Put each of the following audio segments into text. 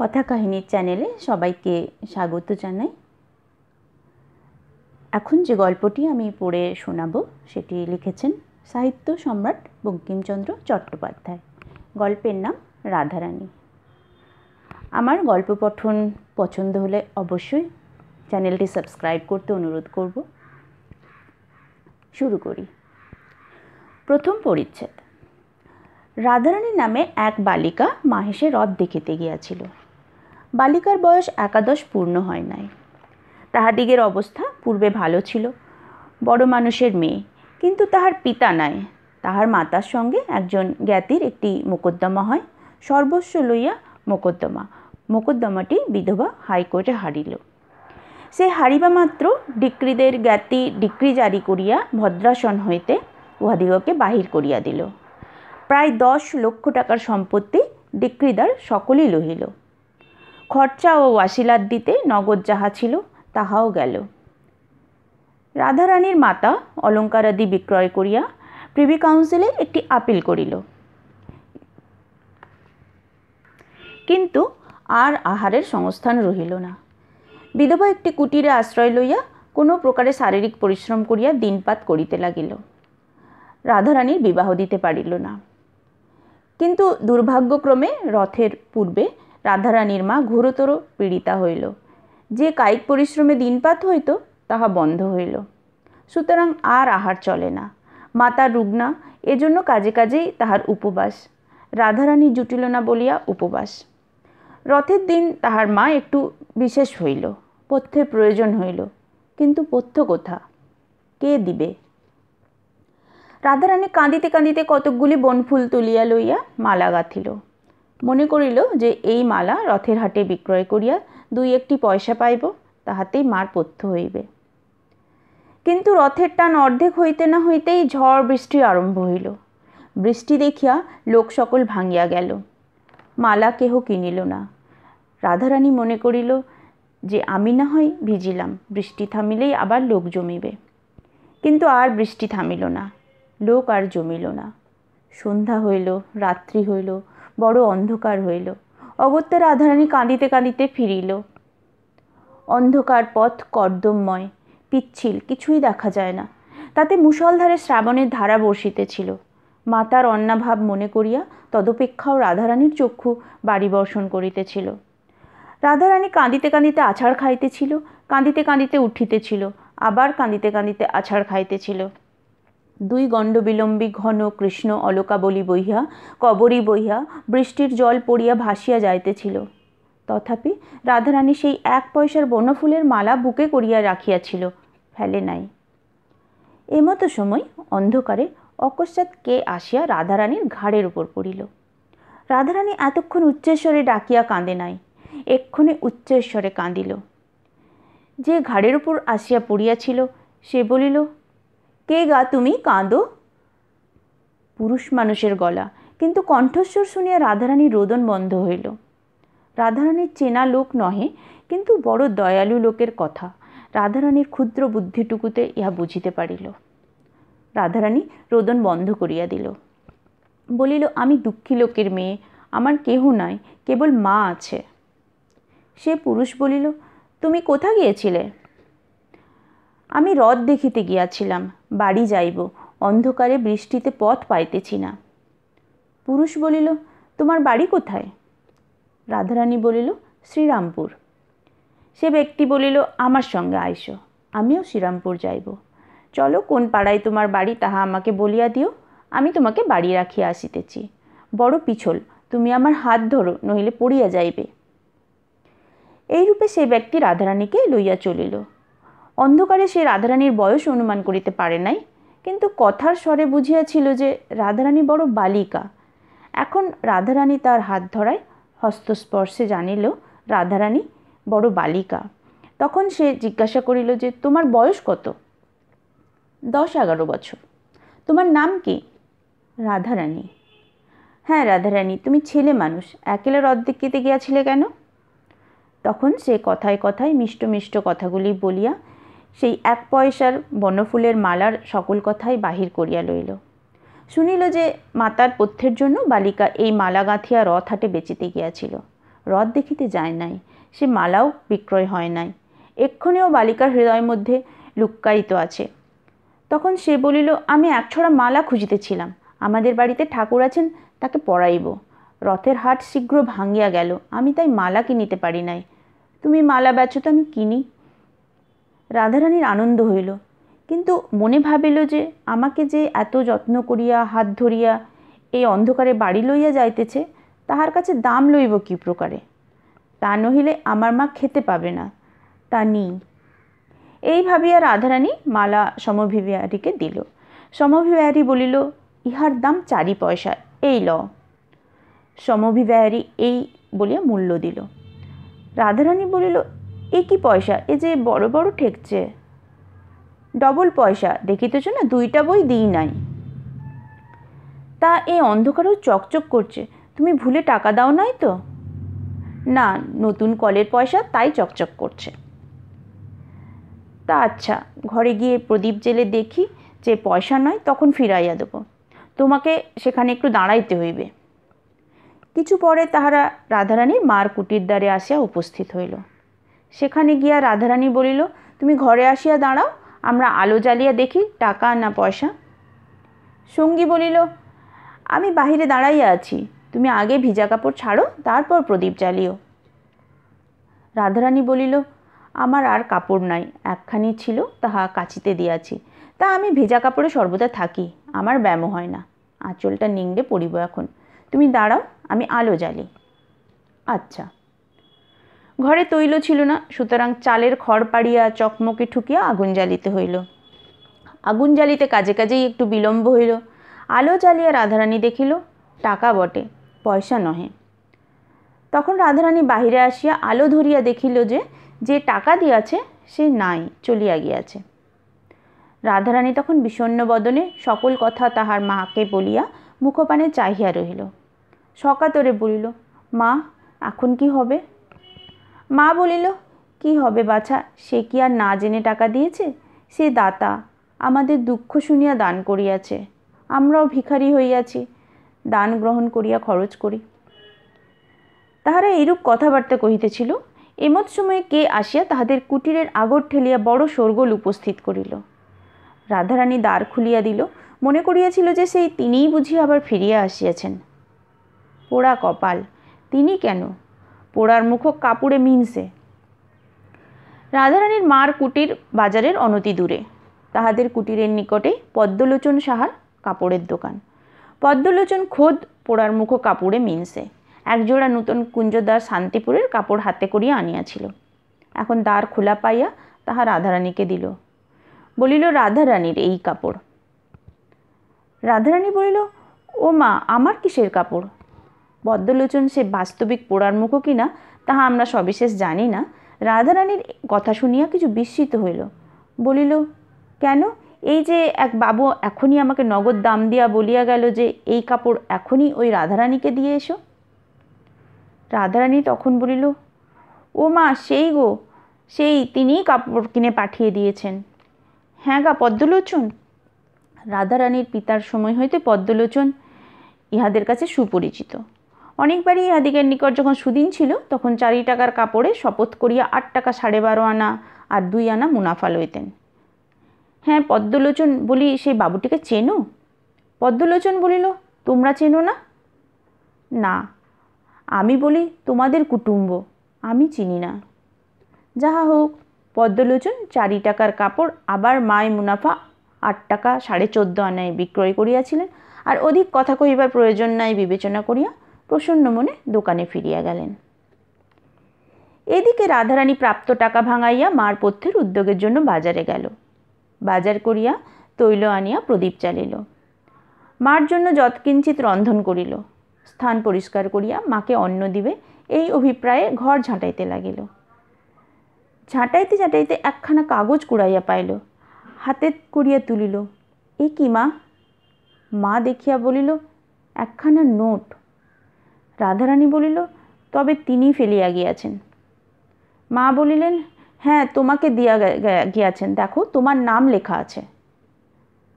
কথা কাহিনীর চ্যানেলে সবাইকে স্বাগত জানাই এখন যে গল্পটি আমি পড়ে শোনাব সেটি লিখেছেন সাহিত্য সম্রাট বঙ্কিমচন্দ্র চট্টোপাধ্যায় গল্পের নাম রাধারানী আমার গল্প পঠন পছন্দ হলে অবশ্যই চ্যানেলটি সাবস্ক্রাইব করতে অনুরোধ করব শুরু করি প্রথম পরিচ্ছেদ রাধারানী নামে এক বালিকা মাহেশে রথ দেখিতে গিয়াছিল বালিকার বয়স একাদশ পূর্ণ হয় নাই তাহাদিগের অবস্থা পূর্বে ভালো ছিল বড় মানুষের মেয়ে কিন্তু তাহার পিতা নাই তাহার মাতার সঙ্গে একজন জ্ঞাতির একটি মোকদ্দমা হয় সর্বস্ব লইয়া মোকদ্দমা মোকদ্দমাটি বিধবা হাইকোর্টে হারিল সে হারিবা মাত্র ডিক্রিদের জ্ঞাতি ডিক্রি জারি করিয়া ভদ্রাসন হইতে উহাদিগকে বাহির করিয়া দিল প্রায় দশ লক্ষ টাকার সম্পত্তি ডিক্রিদার সকলেই লহিল খরচা ও ওয়াসিলাত দিতে নগদ যাহা ছিল তাহাও গেল রাধারানীর মাতা অলঙ্কারাদি বিক্রয় করিয়া প্রিভি কাউন্সিলে একটি আপিল করিল কিন্তু আর আহারের সংস্থান রহিল না বিধবা একটি কুটিরে আশ্রয় লইয়া কোনো প্রকারে শারীরিক পরিশ্রম করিয়া দিনপাত করিতে লাগিল রাধারানীর বিবাহ দিতে পারিল না কিন্তু দুর্ভাগ্যক্রমে রথের পূর্বে রাধারানীর মা ঘোরতর পীড়িতা হইল যে কায়িক পরিশ্রমে দিনপাত হইত তাহা বন্ধ হইল সুতরাং আর আহার চলে না মাতা রুগ্না এজন্য কাজে কাজেই তাহার উপবাস রাধারানী জুটিল না বলিয়া উপবাস রথের দিন তাহার মা একটু বিশেষ হইল পথ্যের প্রয়োজন হইল কিন্তু পথ্য কোথা কে দিবে রাধারানী কাঁদিতে কাঁদিতে কতকগুলি বনফুল তুলিয়া লইয়া মালা গাঁথিল মনে করিল যে এই মালা রথের হাটে বিক্রয় করিয়া দুই একটি পয়সা পাইব তাহাতেই মার পথ্য হইবে কিন্তু রথের টান অর্ধেক হইতে না হইতেই ঝড় বৃষ্টি আরম্ভ হইল বৃষ্টি দেখিয়া লোক সকল ভাঙিয়া গেল মালা কেহ কিনিল না রাধারানী মনে করিল যে আমি না হয় ভিজিলাম বৃষ্টি থামিলেই আবার লোক জমিবে কিন্তু আর বৃষ্টি থামিল না লোক আর জমিল না সন্ধ্যা হইল রাত্রি হইল বড় অন্ধকার হইল অগত্যা রাধারানী কাঁদিতে কাঁদিতে ফিরিল অন্ধকার পথ কর্দমময় পিচ্ছিল কিছুই দেখা যায় না তাতে মুষলধারে শ্রাবণের ধারা বর্ষিতেছিল মাতার অন্নাভাব মনে করিয়া তদপেক্ষাও রাধারানীর চক্ষু বাড়ি বর্ষণ করিতেছিল রাধারানী কাঁদিতে কাঁদিতে আছাড় খাইতেছিল কাঁদিতে কাঁদিতে উঠিতেছিল আবার কাঁদিতে কাঁদিতে আছাড় খাইতেছিল দুই গণ্ডবিলম্বী ঘন কৃষ্ণ অলকাবলি বইহা কবরী বইহা বৃষ্টির জল পড়িয়া ভাসিয়া যাইতেছিল তথাপি রাধারানী সেই এক পয়সার বনফুলের মালা বুকে করিয়া রাখিয়াছিল ফেলে নাই এমতো সময় অন্ধকারে অকস্মাৎ কে আসিয়া রাধারানীর ঘাড়ের উপর পড়িল রাধারানী এতক্ষণ উচ্চেশ্বরে ডাকিয়া কাঁদে নাই এক্ষণে উচ্চেশ্বরে কাঁদিল যে ঘাড়ের উপর আসিয়া পড়িয়াছিল সে বলিল কে গা তুমি কাঁদো পুরুষ মানুষের গলা কিন্তু কণ্ঠস্বর শুনিয়া রাধারানীর রোদন বন্ধ হইল রাধারানীর চেনা লোক নহে কিন্তু বড় দয়ালু লোকের কথা রাধারানীর ক্ষুদ্র বুদ্ধিটুকুতে ইহা বুঝিতে পারিল রাধারানী রোদন বন্ধ করিয়া দিল বলিল আমি দুঃখী লোকের মেয়ে আমার কেহ নাই কেবল মা আছে সে পুরুষ বলিল তুমি কোথা গিয়েছিলে আমি হ্রদ দেখিতে গিয়াছিলাম বাড়ি যাইব অন্ধকারে বৃষ্টিতে পথ পাইতেছি না পুরুষ বলিল তোমার বাড়ি কোথায় রাধারানী বলিল শ্রীরামপুর সে ব্যক্তি বলিল আমার সঙ্গে আইসো আমিও শ্রীরামপুর যাইব চলো কোন পাড়ায় তোমার বাড়ি তাহা আমাকে বলিয়া দিও আমি তোমাকে বাড়ি রাখিয়া আসিতেছি বড় পিছল তুমি আমার হাত ধরো নহিলে পড়িয়া যাইবে এইরূপে সে ব্যক্তি রাধারানীকে লইয়া চলিল অন্ধকারে সে রাধারানীর বয়স অনুমান করিতে পারে নাই কিন্তু কথার স্বরে বুঝিয়াছিল যে রাধারানী বড় বালিকা এখন রাধারানী তার হাত ধরায় হস্তস্পর্শে জানিল রাধারানী বড় বালিকা তখন সে জিজ্ঞাসা করিল যে তোমার বয়স কত দশ এগারো বছর তোমার নাম কি রাধারানী হ্যাঁ রাধারানী তুমি ছেলে মানুষ একেলের অর্ধেক কেতে গিয়াছিলে কেন তখন সে কথায় কথায় মিষ্ট মিষ্ট কথাগুলি বলিয়া সেই এক পয়সার বনফুলের মালার সকল কথাই বাহির করিয়া লইল শুনিল যে মাতার পথ্যের জন্য বালিকা এই মালা গাঁথিয়া রথ হাটে বেঁচিতে গিয়াছিল রথ দেখিতে যায় নাই সে মালাও বিক্রয় হয় নাই এক্ষণেও বালিকার হৃদয়ের মধ্যে লুক্কায়িত আছে তখন সে বলিল আমি এক ছড়া মালা খুঁজিতেছিলাম আমাদের বাড়িতে ঠাকুর আছেন তাকে পড়াইব রথের হাট শীঘ্র ভাঙ্গিয়া গেল আমি তাই মালা কিনিতে পারি নাই তুমি মালা বেচো তো আমি কিনি রাধারানীর আনন্দ হইল কিন্তু মনে ভাবিল যে আমাকে যে এত যত্ন করিয়া হাত ধরিয়া এই অন্ধকারে বাড়ি লইয়া যাইতেছে তাহার কাছে দাম লইব কি প্রকারে তা নহিলে আমার মা খেতে পাবে না তা নেই এই ভাবিয়া রাধারানী মালা সমভিবিহারীকে দিল সমভিবিহারী বলিল ইহার দাম চারি পয়সা এই ল সমভিবিহারী এই বলিয়া মূল্য দিল রাধারানী বলিল এ কি পয়সা এ যে বড় বড় ঠেকছে ডবল পয়সা দেখিতেছ না দুইটা বই দিই নাই তা এ অন্ধকারেও চকচক করছে তুমি ভুলে টাকা দাও নাই তো না নতুন কলের পয়সা তাই চকচক করছে তা আচ্ছা ঘরে গিয়ে প্রদীপ জেলে দেখি যে পয়সা নয় তখন ফিরাইয়া দেব তোমাকে সেখানে একটু দাঁড়াইতে হইবে কিছু পরে তাহারা রাধারানীর মার কুটির দ্বারে আসিয়া উপস্থিত হইল সেখানে গিয়া রাধারানী বলিল তুমি ঘরে আসিয়া দাঁড়াও আমরা আলো জ্বালিয়া দেখি টাকা না পয়সা সঙ্গী বলিল আমি বাহিরে দাঁড়াইয়া আছি তুমি আগে ভিজা কাপড় ছাড়ো তারপর প্রদীপ জ্বালিও রাধারানী বলিল আমার আর কাপড় নাই একখানি ছিল তাহা কাচিতে দিয়াছি তা আমি ভেজা কাপড়ে সর্বদা থাকি আমার ব্যামো হয় না আঁচলটা নিংড়ে পড়িব এখন তুমি দাঁড়াও আমি আলো জ্বালি আচ্ছা ঘরে তৈল ছিল না সুতরাং চালের খড় পাড়িয়া চকমকে ঠুকিয়া আগুন জ্বালিতে হইল আগুন জ্বালিতে কাজে কাজেই একটু বিলম্ব হইল আলো জ্বালিয়া রাধারানী দেখিল টাকা বটে পয়সা নহে তখন রাধারানী বাহিরে আসিয়া আলো ধরিয়া দেখিল যে যে টাকা দিয়াছে সে নাই চলিয়া গিয়াছে রাধারানী তখন বিষণ্ন বদনে সকল কথা তাহার মাকে বলিয়া মুখপানে চাহিয়া রহিল সকাতরে বলিল মা এখন কি হবে মা বলিল কি হবে বাছা সে কি আর না জেনে টাকা দিয়েছে সে দাতা আমাদের দুঃখ শুনিয়া দান করিয়াছে আমরাও ভিখারি হইয়াছি দান গ্রহণ করিয়া খরচ করি তাহারা এরূপ কথাবার্তা কহিতেছিল এমত সময়ে কে আসিয়া তাহাদের কুটিরের আগর ঠেলিয়া বড় সরগোল উপস্থিত করিল রাধারানী দ্বার খুলিয়া দিল মনে করিয়াছিল যে সেই তিনিই বুঝি আবার ফিরিয়া আসিয়াছেন পোড়া কপাল তিনি কেন পোড়ার মুখ কাপড়ে মিনসে রাধারানীর মার কুটির বাজারের অনতি দূরে তাহাদের কুটিরের নিকটে পদ্মলোচন সাহার কাপড়ের দোকান পদ্মলোচন খোদ পোড়ার মুখ কাপড়ে মিনসে একজোড়া নূতন কুঞ্জদার শান্তিপুরের কাপড় হাতে করিয়া আনিয়াছিল এখন দ্বার খোলা পাইয়া তাহা রাধারানীকে দিল বলিল রাধারানীর এই কাপড় রাধারানী বলিল ও মা আমার কিসের কাপড় বদ্যলোচন সে বাস্তবিক পোড়ার মুখ কিনা তাহা আমরা সবিশেষ জানি না রাধারানীর কথা শুনিয়া কিছু বিস্মিত হইল বলিল কেন এই যে এক বাবু এখনই আমাকে নগদ দাম দিয়া বলিয়া গেল যে এই কাপড় এখনই ওই রাধারানীকে দিয়ে এসো রাধারানী তখন বলিল ও মা সেই গো সেই তিনিই কাপড় কিনে পাঠিয়ে দিয়েছেন হ্যাঁ গা পদ্মলোচন রাধারানীর পিতার সময় হইতে পদ্মলোচন ইহাদের কাছে সুপরিচিত অনেকবারই ইহাদিগের নিকট যখন সুদিন ছিল তখন চারি টাকার কাপড়ে শপথ করিয়া আট টাকা সাড়ে বারো আনা আর দুই আনা মুনাফা লইতেন হ্যাঁ পদ্মলোচন বলি সেই বাবুটিকে চেনো পদ্মলোচন বলিল তোমরা চেনো না না আমি বলি তোমাদের কুটুম্ব আমি চিনি না যাহা হোক পদ্মলোচন চারি টাকার কাপড় আবার মায় মুনাফা আট টাকা সাড়ে চোদ্দ আনায় বিক্রয় করিয়াছিলেন আর অধিক কথা কহিবার প্রয়োজন নাই বিবেচনা করিয়া প্রসন্ন মনে দোকানে ফিরিয়া গেলেন এদিকে রাধারানী প্রাপ্ত টাকা ভাঙাইয়া মার পথ্যের উদ্যোগের জন্য বাজারে গেল বাজার করিয়া তৈল আনিয়া প্রদীপ চালিল মার জন্য যৎকিঞ্চিত রন্ধন করিল স্থান পরিষ্কার করিয়া মাকে অন্ন দিবে এই অভিপ্রায়ে ঘর ঝাঁটাইতে লাগিল ঝাঁটাইতে ঝাঁটাইতে একখানা কাগজ কুড়াইয়া পাইল হাতে করিয়া তুলিল এ কি মা মা দেখিয়া বলিল একখানা নোট রাধারানী বলিল তবে তিনি ফেলিয়া গিয়াছেন মা বলিলেন হ্যাঁ তোমাকে দিয়া গিয়াছেন দেখো তোমার নাম লেখা আছে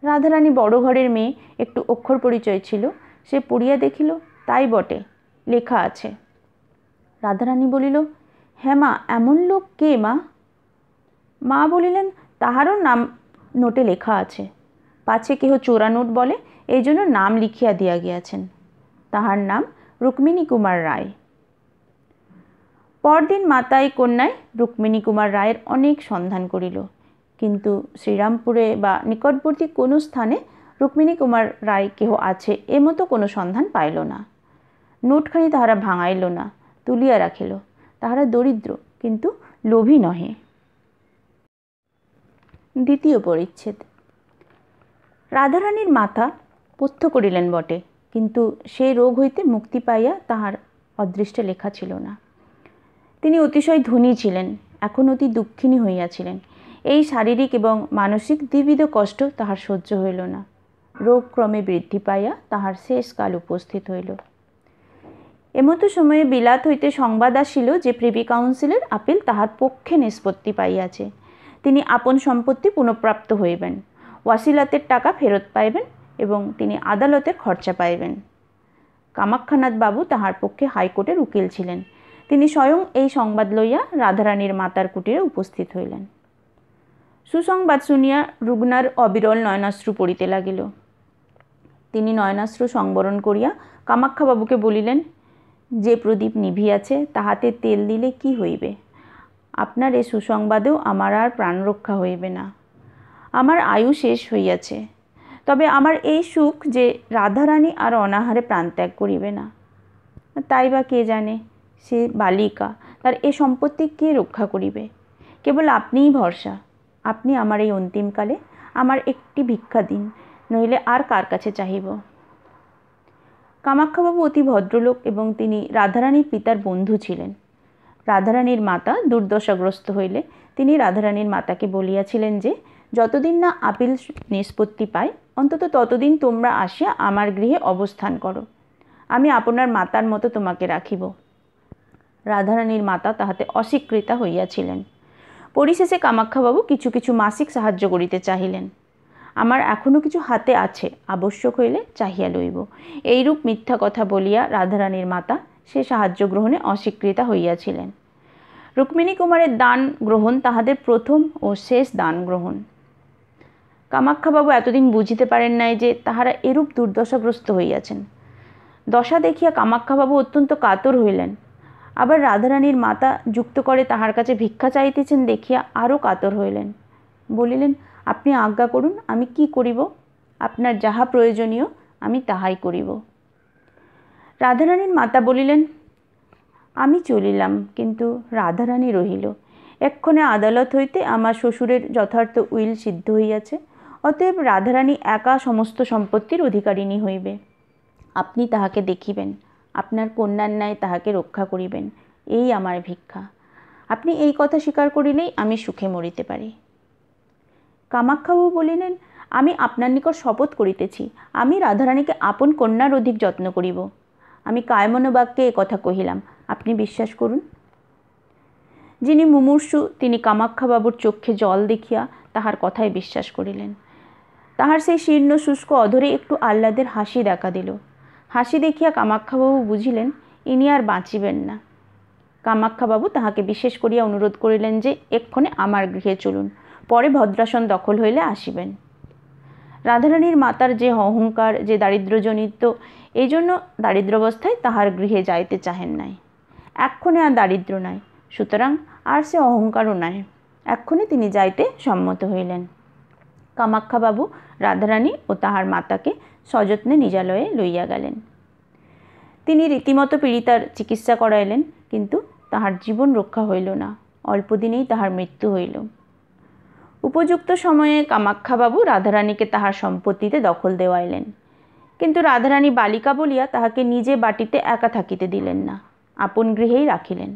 রাধারানী বড় ঘরের মেয়ে একটু অক্ষর পরিচয় ছিল সে পড়িয়া দেখিল তাই বটে লেখা আছে রাধারানী বলিল হ্যাঁ মা এমন লোক কে মা মা বলিলেন তাহারও নাম নোটে লেখা আছে পাছে কেহ চোরা নোট বলে এই জন্য নাম লিখিয়া দিয়া গিয়াছেন তাহার নাম রুক্মিণী কুমার রায় পরদিন মাতাই কন্যায় রুক্মিণী কুমার রায়ের অনেক সন্ধান করিল কিন্তু শ্রীরামপুরে বা নিকটবর্তী কোনো স্থানে রুক্মিণী কুমার রায় কেহ আছে এমতো কোনো সন্ধান পাইল না নোটখানি তাহারা ভাঙাইল না তুলিয়া রাখিল তাহারা দরিদ্র কিন্তু লোভী নহে দ্বিতীয় পরিচ্ছেদ রাধারানীর মাথা পথ্য করিলেন বটে কিন্তু সেই রোগ হইতে মুক্তি পাইয়া তাহার অদৃষ্টে লেখা ছিল না তিনি অতিশয় ধনী ছিলেন এখন অতি দুঃখিনী হইয়াছিলেন এই শারীরিক এবং মানসিক দ্বিবিধ কষ্ট তাহার সহ্য হইল না রোগ ক্রমে বৃদ্ধি পাইয়া তাহার শেষকাল উপস্থিত হইল এমতো সময়ে বিলাত হইতে সংবাদ আসিল যে প্রিভি কাউন্সিলের আপিল তাহার পক্ষে নিষ্পত্তি পাইয়াছে তিনি আপন সম্পত্তি পুনঃপ্রাপ্ত হইবেন ওয়াসিলাতের টাকা ফেরত পাইবেন এবং তিনি আদালতের খরচা পাইবেন কামাক্ষানাথ বাবু তাহার পক্ষে হাইকোর্টের উকিল ছিলেন তিনি স্বয়ং এই সংবাদ লইয়া রাধারানীর মাতার কুটিরে উপস্থিত হইলেন সুসংবাদ শুনিয়া রুগ্নার অবিরল নয়নাশ্রু পড়িতে লাগিল তিনি নয়নাশ্রু সংবরণ করিয়া কামাক্ষাবাবুকে বলিলেন যে প্রদীপ নিভিয়াছে তাহাতে তেল দিলে কি হইবে আপনার এ সুসংবাদেও আমার আর প্রাণরক্ষা হইবে না আমার আয়ু শেষ হইয়াছে তবে আমার এই সুখ যে রাধারানী আর অনাহারে প্রাণত্যাগ করিবে না তাই বা কে জানে সে বালিকা তার এ সম্পত্তি কে রক্ষা করিবে কেবল আপনিই ভরসা আপনি আমার এই অন্তিমকালে আমার একটি ভিক্ষা দিন নইলে আর কার কাছে চাহিব কামাক্ষাবাবু অতি ভদ্রলোক এবং তিনি রাধারানীর পিতার বন্ধু ছিলেন রাধারানীর মাতা দুর্দশাগ্রস্ত হইলে তিনি রাধারানীর মাতাকে বলিয়াছিলেন যে যতদিন না আপিল নিষ্পত্তি পায় অন্তত ততদিন তোমরা আসিয়া আমার গৃহে অবস্থান করো আমি আপনার মাতার মতো তোমাকে রাখিব রাধারানীর মাতা তাহাতে অস্বীকৃতা হইয়াছিলেন পরিশেষে কামাক্ষাবাবু কিছু কিছু মাসিক সাহায্য করিতে চাহিলেন আমার এখনও কিছু হাতে আছে আবশ্যক হইলে চাহিয়া লইব এইরূপ মিথ্যা কথা বলিয়া রাধারানীর মাতা সে সাহায্য গ্রহণে অস্বীকৃতা হইয়াছিলেন রুক্মিণী কুমারের দান গ্রহণ তাহাদের প্রথম ও শেষ দান গ্রহণ কামাক্ষাবাবু এতদিন বুঝিতে পারেন নাই যে তাহারা এরূপ দুর্দশাগ্রস্ত হইয়াছেন দশা দেখিয়া কামাক্ষাবাবু অত্যন্ত কাতর হইলেন আবার রাধারানীর মাতা যুক্ত করে তাহার কাছে ভিক্ষা চাইতেছেন দেখিয়া আরও কাতর হইলেন বলিলেন আপনি আজ্ঞা করুন আমি কি করিব আপনার যাহা প্রয়োজনীয় আমি তাহাই করিব রাধারানীর মাতা বলিলেন আমি চলিলাম কিন্তু রাধারানী রহিল এক্ষণে আদালত হইতে আমার শ্বশুরের যথার্থ উইল সিদ্ধ হইয়াছে অতএব রাধারানী একা সমস্ত সম্পত্তির অধিকারিণী হইবে আপনি তাহাকে দেখিবেন আপনার কন্যার ন্যায় তাহাকে রক্ষা করিবেন এই আমার ভিক্ষা আপনি এই কথা স্বীকার করিলেই আমি সুখে মরিতে পারি কামাক্ষাবু বলিলেন আমি আপনার নিকট শপথ করিতেছি আমি রাধারানীকে আপন কন্যার অধিক যত্ন করিব আমি কায়মনোবাক্যে এ কথা কহিলাম আপনি বিশ্বাস করুন যিনি মুমূর্ষু তিনি কামাক্ষাবাবুর চক্ষে জল দেখিয়া তাহার কথায় বিশ্বাস করিলেন তাহার সেই শীর্ণ শুষ্ক অধরে একটু আহ্লাদের হাসি দেখা দিল হাসি দেখিয়া কামাক্ষাবাবু বুঝিলেন ইনি আর বাঁচিবেন না কামাক্ষাবাবু তাহাকে বিশেষ করিয়া অনুরোধ করিলেন যে এক্ষণে আমার গৃহে চলুন পরে ভদ্রাসন দখল হইলে আসিবেন রাধারানীর মাতার যে অহংকার যে দারিদ্র্যজনিত এই জন্য দারিদ্রবস্থায় তাহার গৃহে যাইতে চাহেন নাই এক্ষণে আর দারিদ্র নাই সুতরাং আর সে অহংকারও নাই এক্ষণে তিনি যাইতে সম্মত হইলেন কামাক্ষাবাবু রাধারানী ও তাহার মাতাকে সযত্নে নিজালয়ে লইয়া গেলেন তিনি রীতিমতো পীড়িতার চিকিৎসা করাইলেন কিন্তু তাহার জীবন রক্ষা হইল না অল্পদিনেই তাহার মৃত্যু হইল উপযুক্ত সময়ে কামাক্ষাবাবু রাধারানীকে তাহার সম্পত্তিতে দখল দেওয়াইলেন কিন্তু রাধারানী বালিকা বলিয়া তাহাকে নিজে বাটিতে একা থাকিতে দিলেন না আপন গৃহেই রাখিলেন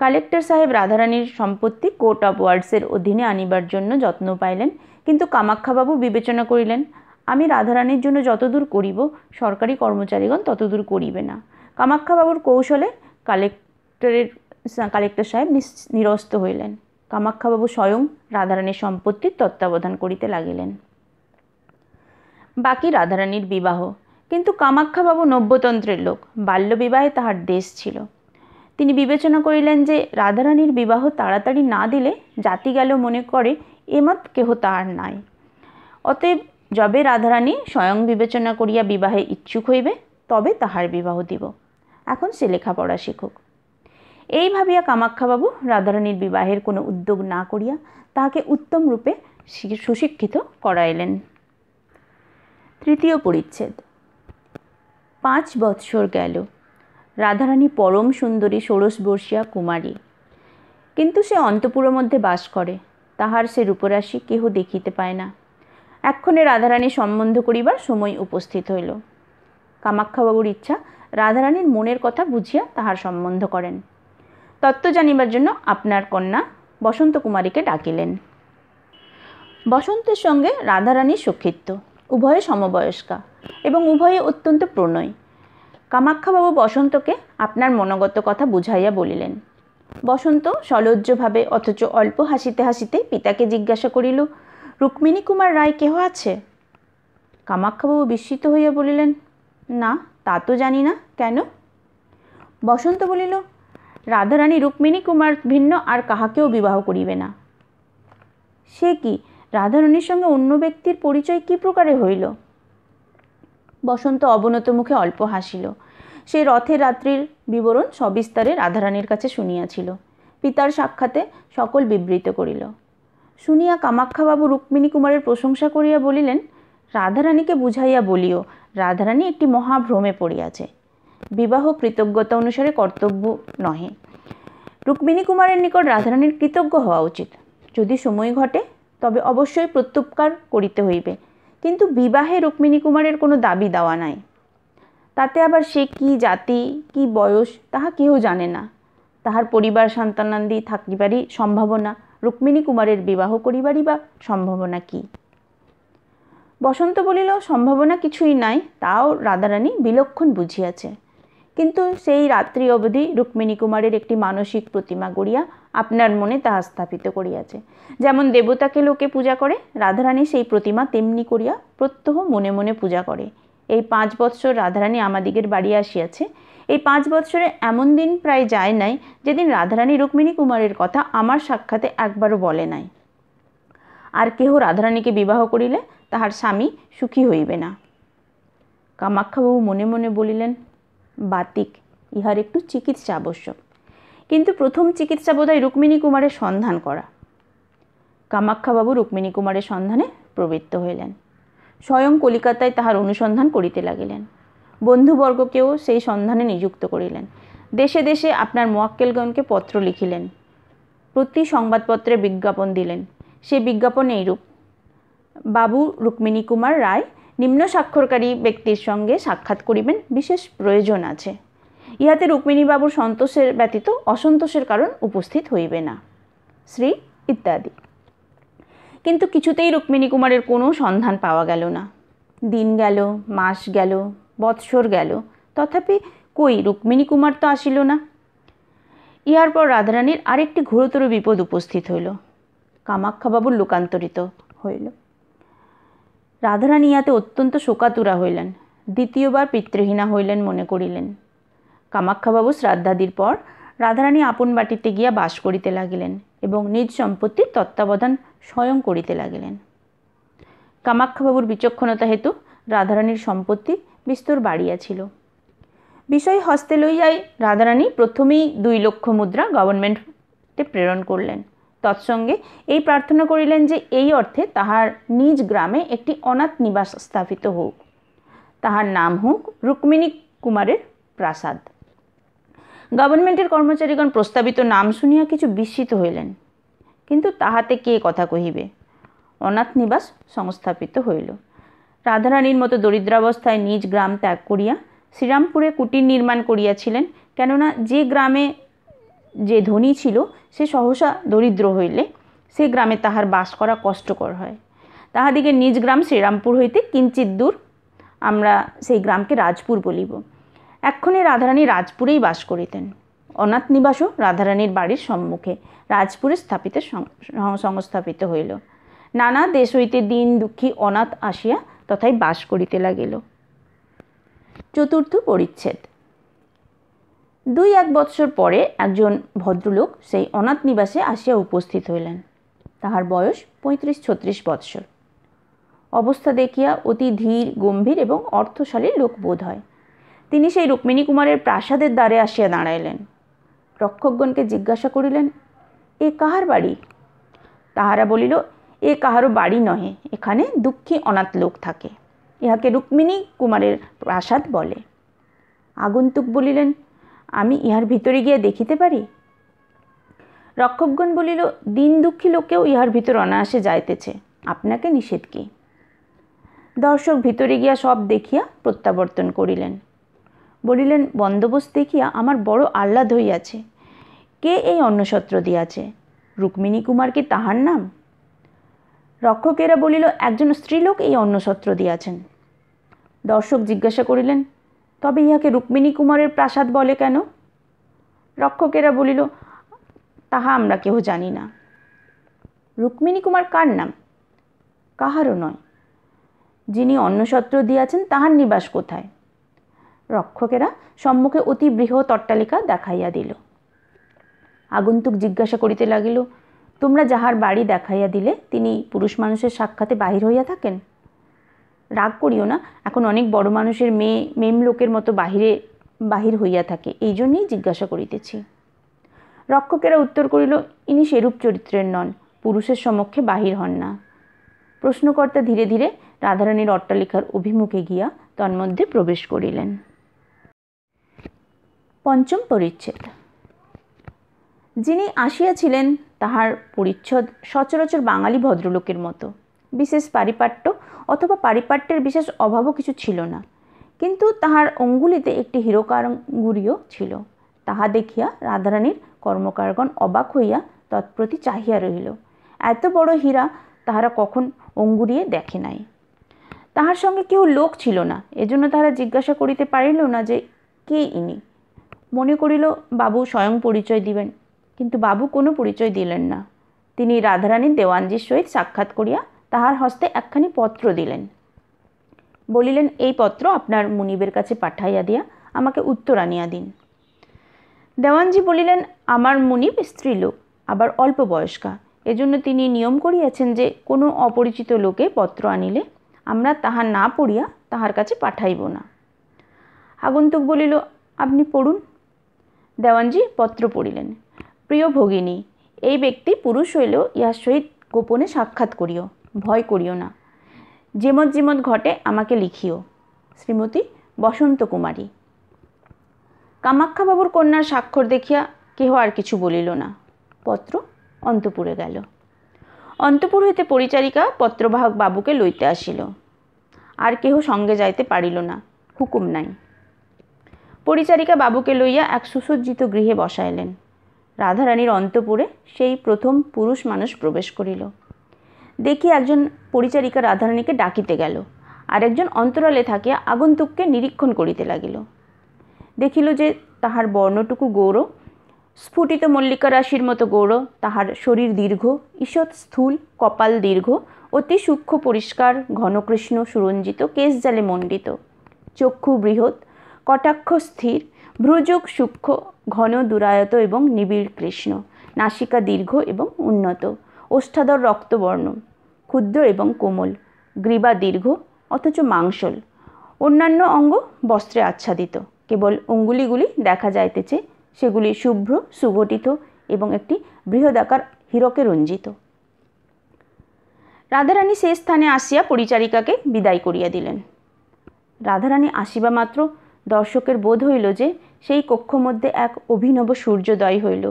কালেক্টর সাহেব রাধারানীর সম্পত্তি কোর্ট অফ ওয়ার্ডসের অধীনে আনিবার জন্য যত্ন পাইলেন কিন্তু কামাক্ষাবাবু বিবেচনা করিলেন আমি রাধারানীর জন্য যতদূর করিব সরকারি কর্মচারীগণ ততদূর করিবে না কামাক্ষাবাবুর কৌশলে কালেক্টরের কালেক্টর সাহেব নিরস্ত হইলেন কামাক্ষাবাবু স্বয়ং রাধারানীর সম্পত্তির তত্ত্বাবধান করিতে লাগিলেন বাকি রাধারানীর বিবাহ কিন্তু কামাক্ষাবাবু নব্যতন্ত্রের লোক বাল্যবিবাহে তাহার দেশ ছিল তিনি বিবেচনা করিলেন যে রাধারানীর বিবাহ তাড়াতাড়ি না দিলে জাতি গেল মনে করে এমত কেহ তাহার নাই অতএব যবে রাধারানী স্বয়ং বিবেচনা করিয়া বিবাহে ইচ্ছুক হইবে তবে তাহার বিবাহ দিব এখন সে লেখাপড়া শিখুক এই ভাবিয়া কামাক্ষাবাবু রাধারানীর বিবাহের কোনো উদ্যোগ না করিয়া তাহাকে উত্তম রূপে সুশিক্ষিত করাইলেন তৃতীয় পরিচ্ছেদ পাঁচ বৎসর গেল রাধারানী পরম সুন্দরী ষোড়শ কুমারী কিন্তু সে অন্তপুরের মধ্যে বাস করে তাহার সে রূপরাশি কেহ দেখিতে পায় না এক্ষণে রাধারানী সম্বন্ধ করিবার সময় উপস্থিত হইল কামাক্ষাবাবুর ইচ্ছা রাধারানীর মনের কথা বুঝিয়া তাহার সম্বন্ধ করেন তত্ত্ব জানিবার জন্য আপনার কন্যা বসন্ত কুমারীকে ডাকিলেন বসন্তের সঙ্গে রাধারানীর সখিত্ব উভয়ে সমবয়স্কা এবং উভয়ে অত্যন্ত প্রণয় কামাক্ষাবাবু বসন্তকে আপনার মনোগত কথা বুঝাইয়া বলিলেন বসন্ত সলজ্জভাবে অথচ অল্প হাসিতে হাসিতে পিতাকে জিজ্ঞাসা করিল রুক্মিণী কুমার রায় কেহ আছে কামাক্ষাবাবু বিস্মিত হইয়া বলিলেন না তা তো জানি না কেন বসন্ত বলিল রাধারানী রুক্মিণী কুমার ভিন্ন আর কাহাকেও বিবাহ করিবে না সে কি রাধারানীর সঙ্গে অন্য ব্যক্তির পরিচয় কি প্রকারে হইল বসন্ত অবনত মুখে অল্প হাসিল সেই রথের রাত্রির বিবরণ সবিস্তারে রাধারানীর কাছে শুনিয়াছিল পিতার সাক্ষাতে সকল বিবৃত করিল শুনিয়া কামাক্ষাবাবু রুক্মিণী কুমারের প্রশংসা করিয়া বলিলেন রাধারানীকে বুঝাইয়া বলিও রাধারানী একটি মহাভ্রমে পড়িয়াছে বিবাহ কৃতজ্ঞতা অনুসারে কর্তব্য নহে রুক্মিণী কুমারের নিকট রাধারানীর কৃতজ্ঞ হওয়া উচিত যদি সময় ঘটে তবে অবশ্যই প্রত্যুপকার করিতে হইবে কিন্তু বিবাহে রুক্মিণী কুমারের কোনো দাবি দেওয়া নাই তাতে আবার সে কি জাতি কি বয়স তাহা কেহ জানে না তাহার পরিবার সন্তানান্দি থাকিবারই সম্ভাবনা রুক্মিণী কুমারের বিবাহ করিবারই বা সম্ভাবনা কি বসন্ত বলিল সম্ভাবনা কিছুই নাই তাও রাধারানী বিলক্ষণ বুঝিয়াছে কিন্তু সেই রাত্রি অবধি রুক্মিণী কুমারের একটি মানসিক প্রতিমা গড়িয়া আপনার মনে তাহা স্থাপিত করিয়াছে যেমন দেবতাকে লোকে পূজা করে রাধারানী সেই প্রতিমা তেমনি করিয়া প্রত্যহ মনে মনে পূজা করে এই পাঁচ বৎসর রাধারানী আমাদিগের বাড়ি আসিয়াছে এই পাঁচ বৎসরে এমন দিন প্রায় যায় নাই যেদিন রাধারানী রুক্মিণী কুমারের কথা আমার সাক্ষাতে একবারও বলে নাই আর কেহ রাধারানীকে বিবাহ করিলে তাহার স্বামী সুখী হইবে না কামাক্ষাবাবু মনে মনে বলিলেন বাতিক ইহার একটু চিকিৎসা আবশ্যক কিন্তু প্রথম চিকিৎসা বোধহয় রুক্মিণী কুমারের সন্ধান করা কামাক্ষাবাবু রুক্মিণী কুমারের সন্ধানে প্রবৃত্ত হইলেন স্বয়ং কলিকাতায় তাহার অনুসন্ধান করিতে লাগিলেন বন্ধুবর্গকেও সেই সন্ধানে নিযুক্ত করিলেন দেশে দেশে আপনার মোয়াক্কেলগণকে পত্র লিখিলেন প্রতি সংবাদপত্রে বিজ্ঞাপন দিলেন সে বিজ্ঞাপন এইরূপ বাবু রুক্মিণী কুমার রায় নিম্ন স্বাক্ষরকারী ব্যক্তির সঙ্গে সাক্ষাৎ করিবেন বিশেষ প্রয়োজন আছে ইহাতে রুক্মিণীবাবুর সন্তোষের ব্যতীত অসন্তোষের কারণ উপস্থিত হইবে না শ্রী ইত্যাদি কিন্তু কিছুতেই রুক্মিণী কুমারের কোনো সন্ধান পাওয়া গেল না দিন গেল মাস গেল বৎসর গেল তথাপি কই রুক্মিণী কুমার তো আসিল না ইহার পর রাধারানীর আরেকটি ঘোরতর বিপদ উপস্থিত হইল কামাক্ষাবাবুর লোকান্তরিত হইল রাধারানী ইয়াতে অত্যন্ত শোকাতুরা হইলেন দ্বিতীয়বার পিতৃহীনা হইলেন মনে করিলেন কামাক্ষাবাবু শ্রাদ্ধাদির পর রাধারানী আপন বাটিতে গিয়া বাস করিতে লাগিলেন এবং নিজ সম্পত্তির তত্ত্বাবধান স্বয়ং করিতে লাগিলেন কামাক্ষাবাবুর বিচক্ষণতা হেতু রাধারানীর সম্পত্তি বিস্তর বাড়িয়াছিল বিষয় হস্তে লইয়াই রাধারানী প্রথমেই দুই লক্ষ মুদ্রা গভর্নমেন্টে প্রেরণ করলেন তৎসঙ্গে এই প্রার্থনা করিলেন যে এই অর্থে তাহার নিজ গ্রামে একটি অনাথ নিবাস স্থাপিত হোক তাহার নাম হোক রুক্মিণী কুমারের প্রাসাদ গভর্নমেন্টের কর্মচারীগণ প্রস্তাবিত নাম শুনিয়া কিছু বিস্মিত হইলেন কিন্তু তাহাতে কে কথা কহিবে অনাথ নিবাস সংস্থাপিত হইল রাধারানীর মতো দরিদ্রাবস্থায় নিজ গ্রাম ত্যাগ করিয়া শ্রীরামপুরে কুটির নির্মাণ করিয়াছিলেন কেননা যে গ্রামে যে ধনী ছিল সে সহসা দরিদ্র হইলে সে গ্রামে তাহার বাস করা কষ্টকর হয় তাহাদিকে নিজ গ্রাম শ্রীরামপুর হইতে কিঞ্চিত দূর আমরা সেই গ্রামকে রাজপুর বলিব এক্ষণে রাধারানী রাজপুরেই বাস করিতেন অনাথ নিবাসও রাধারানীর বাড়ির সম্মুখে রাজপুরে স্থাপিত সংস্থাপিত হইল নানা দেশ হইতে দিন দুঃখী অনাথ আসিয়া তথায় বাস করিতে লাগিল চতুর্থ পরিচ্ছেদ দুই এক বৎসর পরে একজন ভদ্রলোক সেই অনাথ নিবাসে আসিয়া উপস্থিত হইলেন তাহার বয়স পঁয়ত্রিশ ছত্রিশ বৎসর অবস্থা দেখিয়া অতি ধীর গম্ভীর এবং অর্থশালী লোক বোধ হয় তিনি সেই রুক্মিণী কুমারের প্রাসাদের দ্বারে আসিয়া দাঁড়াইলেন রক্ষকগণকে জিজ্ঞাসা করিলেন এ কাহার বাড়ি তাহারা বলিল এ কাহারও বাড়ি নহে এখানে দুঃখী অনাথ লোক থাকে ইহাকে রুক্মিণী কুমারের প্রাসাদ বলে আগন্তুক বলিলেন আমি ইহার ভিতরে গিয়া দেখিতে পারি রক্ষকগণ বলিল দিন দুঃখী লোকেও ইহার ভিতর অনায়াসে যাইতেছে আপনাকে নিষেধ কি দর্শক ভিতরে গিয়া সব দেখিয়া প্রত্যাবর্তন করিলেন বলিলেন বন্দোবস্ত দেখিয়া আমার বড় আহ্লাদ হইয়াছে কে এই অন্নসত্র দিয়াছে রুক্মিণী কুমার কি তাহার নাম রক্ষকেরা বলিল একজন স্ত্রীলোক এই অন্নসত্র দিয়াছেন দর্শক জিজ্ঞাসা করিলেন তবে ইহাকে রুক্মিণী কুমারের প্রাসাদ বলে কেন রক্ষকেরা বলিল তাহা আমরা কেহ জানি না রুক্মিণী কুমার কার নাম কাহারও নয় যিনি অন্নসত্র দিয়াছেন তাহার নিবাস কোথায় রক্ষকেরা সম্মুখে অতি বৃহৎ অট্টালিকা দেখাইয়া দিল আগন্তুক জিজ্ঞাসা করিতে লাগিল তোমরা যাহার বাড়ি দেখাইয়া দিলে তিনি পুরুষ মানুষের সাক্ষাতে বাহির হইয়া থাকেন রাগ করিও না এখন অনেক বড় মানুষের মেয়ে মেম লোকের মতো বাহিরে বাহির হইয়া থাকে এই জন্যেই জিজ্ঞাসা করিতেছি রক্ষকেরা উত্তর করিল ইনি সেরূপ চরিত্রের নন পুরুষের সমক্ষে বাহির হন না প্রশ্নকর্তা ধীরে ধীরে রাধারানীর অট্টালিকার অভিমুখে গিয়া তন্মধ্যে প্রবেশ করিলেন পঞ্চম পরিচ্ছেদ যিনি আসিয়াছিলেন তাহার পরিচ্ছদ সচরাচর বাঙালি ভদ্রলোকের মতো বিশেষ পারিপাট্য অথবা পারিপাট্যের বিশেষ অভাবও কিছু ছিল না কিন্তু তাহার অঙ্গুলিতে একটি হিরোকারঙ্গুরিও ছিল তাহা দেখিয়া রাধারানীর কর্মকারগণ অবাক হইয়া তৎপ্রতি চাহিয়া রহিল এত বড় হীরা তাহারা কখন অঙ্গুরিয়ে দেখে নাই তাহার সঙ্গে কেউ লোক ছিল না এজন্য তাহারা জিজ্ঞাসা করিতে পারিল না যে কে ইনি মনে করিল বাবু স্বয়ং পরিচয় দিবেন কিন্তু বাবু কোনো পরিচয় দিলেন না তিনি রাধারানীর দেওয়ানজির সহিত সাক্ষাৎ করিয়া তাহার হস্তে একখানি পত্র দিলেন বলিলেন এই পত্র আপনার মুনিবের কাছে পাঠাইয়া দিয়া আমাকে উত্তর আনিয়া দিন দেওয়ানজি বলিলেন আমার মুনিব স্ত্রীলোক আবার অল্প বয়স্কা এজন্য তিনি নিয়ম করিয়াছেন যে কোনো অপরিচিত লোকে পত্র আনিলে আমরা তাহা না পড়িয়া তাহার কাছে পাঠাইব না আগন্তুক বলিল আপনি পড়ুন দেওয়ানজি পত্র পড়িলেন প্রিয় ভগিনী এই ব্যক্তি পুরুষ হইলেও ইহার সহিত গোপনে সাক্ষাৎ করিও ভয় করিও না যেমত যেমত ঘটে আমাকে লিখিও শ্রীমতী বসন্ত কুমারী কামাক্ষাবাবুর কন্যার স্বাক্ষর দেখিয়া কেহ আর কিছু বলিল না পত্র অন্তপুরে গেল অন্তপুর হইতে পরিচারিকা পত্রবাহক বাবুকে লইতে আসিল আর কেহ সঙ্গে যাইতে পারিল না হুকুম নাই পরিচারিকা বাবুকে লইয়া এক সুসজ্জিত গৃহে বসাইলেন রাধারানীর অন্তপুরে সেই প্রথম পুরুষ মানুষ প্রবেশ করিল দেখি একজন পরিচারিকা রাধারানীকে ডাকিতে গেল আর একজন অন্তরালে থাকিয়া আগন্তুককে নিরীক্ষণ করিতে লাগিল দেখিল যে তাহার বর্ণটুকু গৌর স্ফুটিত মল্লিকা রাশির মতো গৌর তাহার শরীর দীর্ঘ ঈষৎ স্থূল কপাল দীর্ঘ অতি সূক্ষ্ম পরিষ্কার ঘনকৃষ্ণ সুরঞ্জিত কেশ জালে মণ্ডিত চক্ষু বৃহৎ কটাক্ষ স্থির ভ্রুযোগ সূক্ষ্ম ঘন দুরায়ত এবং নিবিড় কৃষ্ণ নাসিকা দীর্ঘ এবং উন্নত ওষ্ঠাদর রক্তবর্ণ ক্ষুদ্র এবং কোমল গ্রীবা দীর্ঘ অথচ মাংসল অন্যান্য অঙ্গ বস্ত্রে আচ্ছাদিত কেবল অঙ্গুলিগুলি দেখা যাইতেছে সেগুলি শুভ্র সুগঠিত এবং একটি বৃহদাকার হীরকে রঞ্জিত রাধারানী সে স্থানে আসিয়া পরিচারিকাকে বিদায় করিয়া দিলেন রাধারানী আসিবা মাত্র দর্শকের বোধ হইল যে সেই কক্ষ মধ্যে এক অভিনব সূর্যোদয় হইল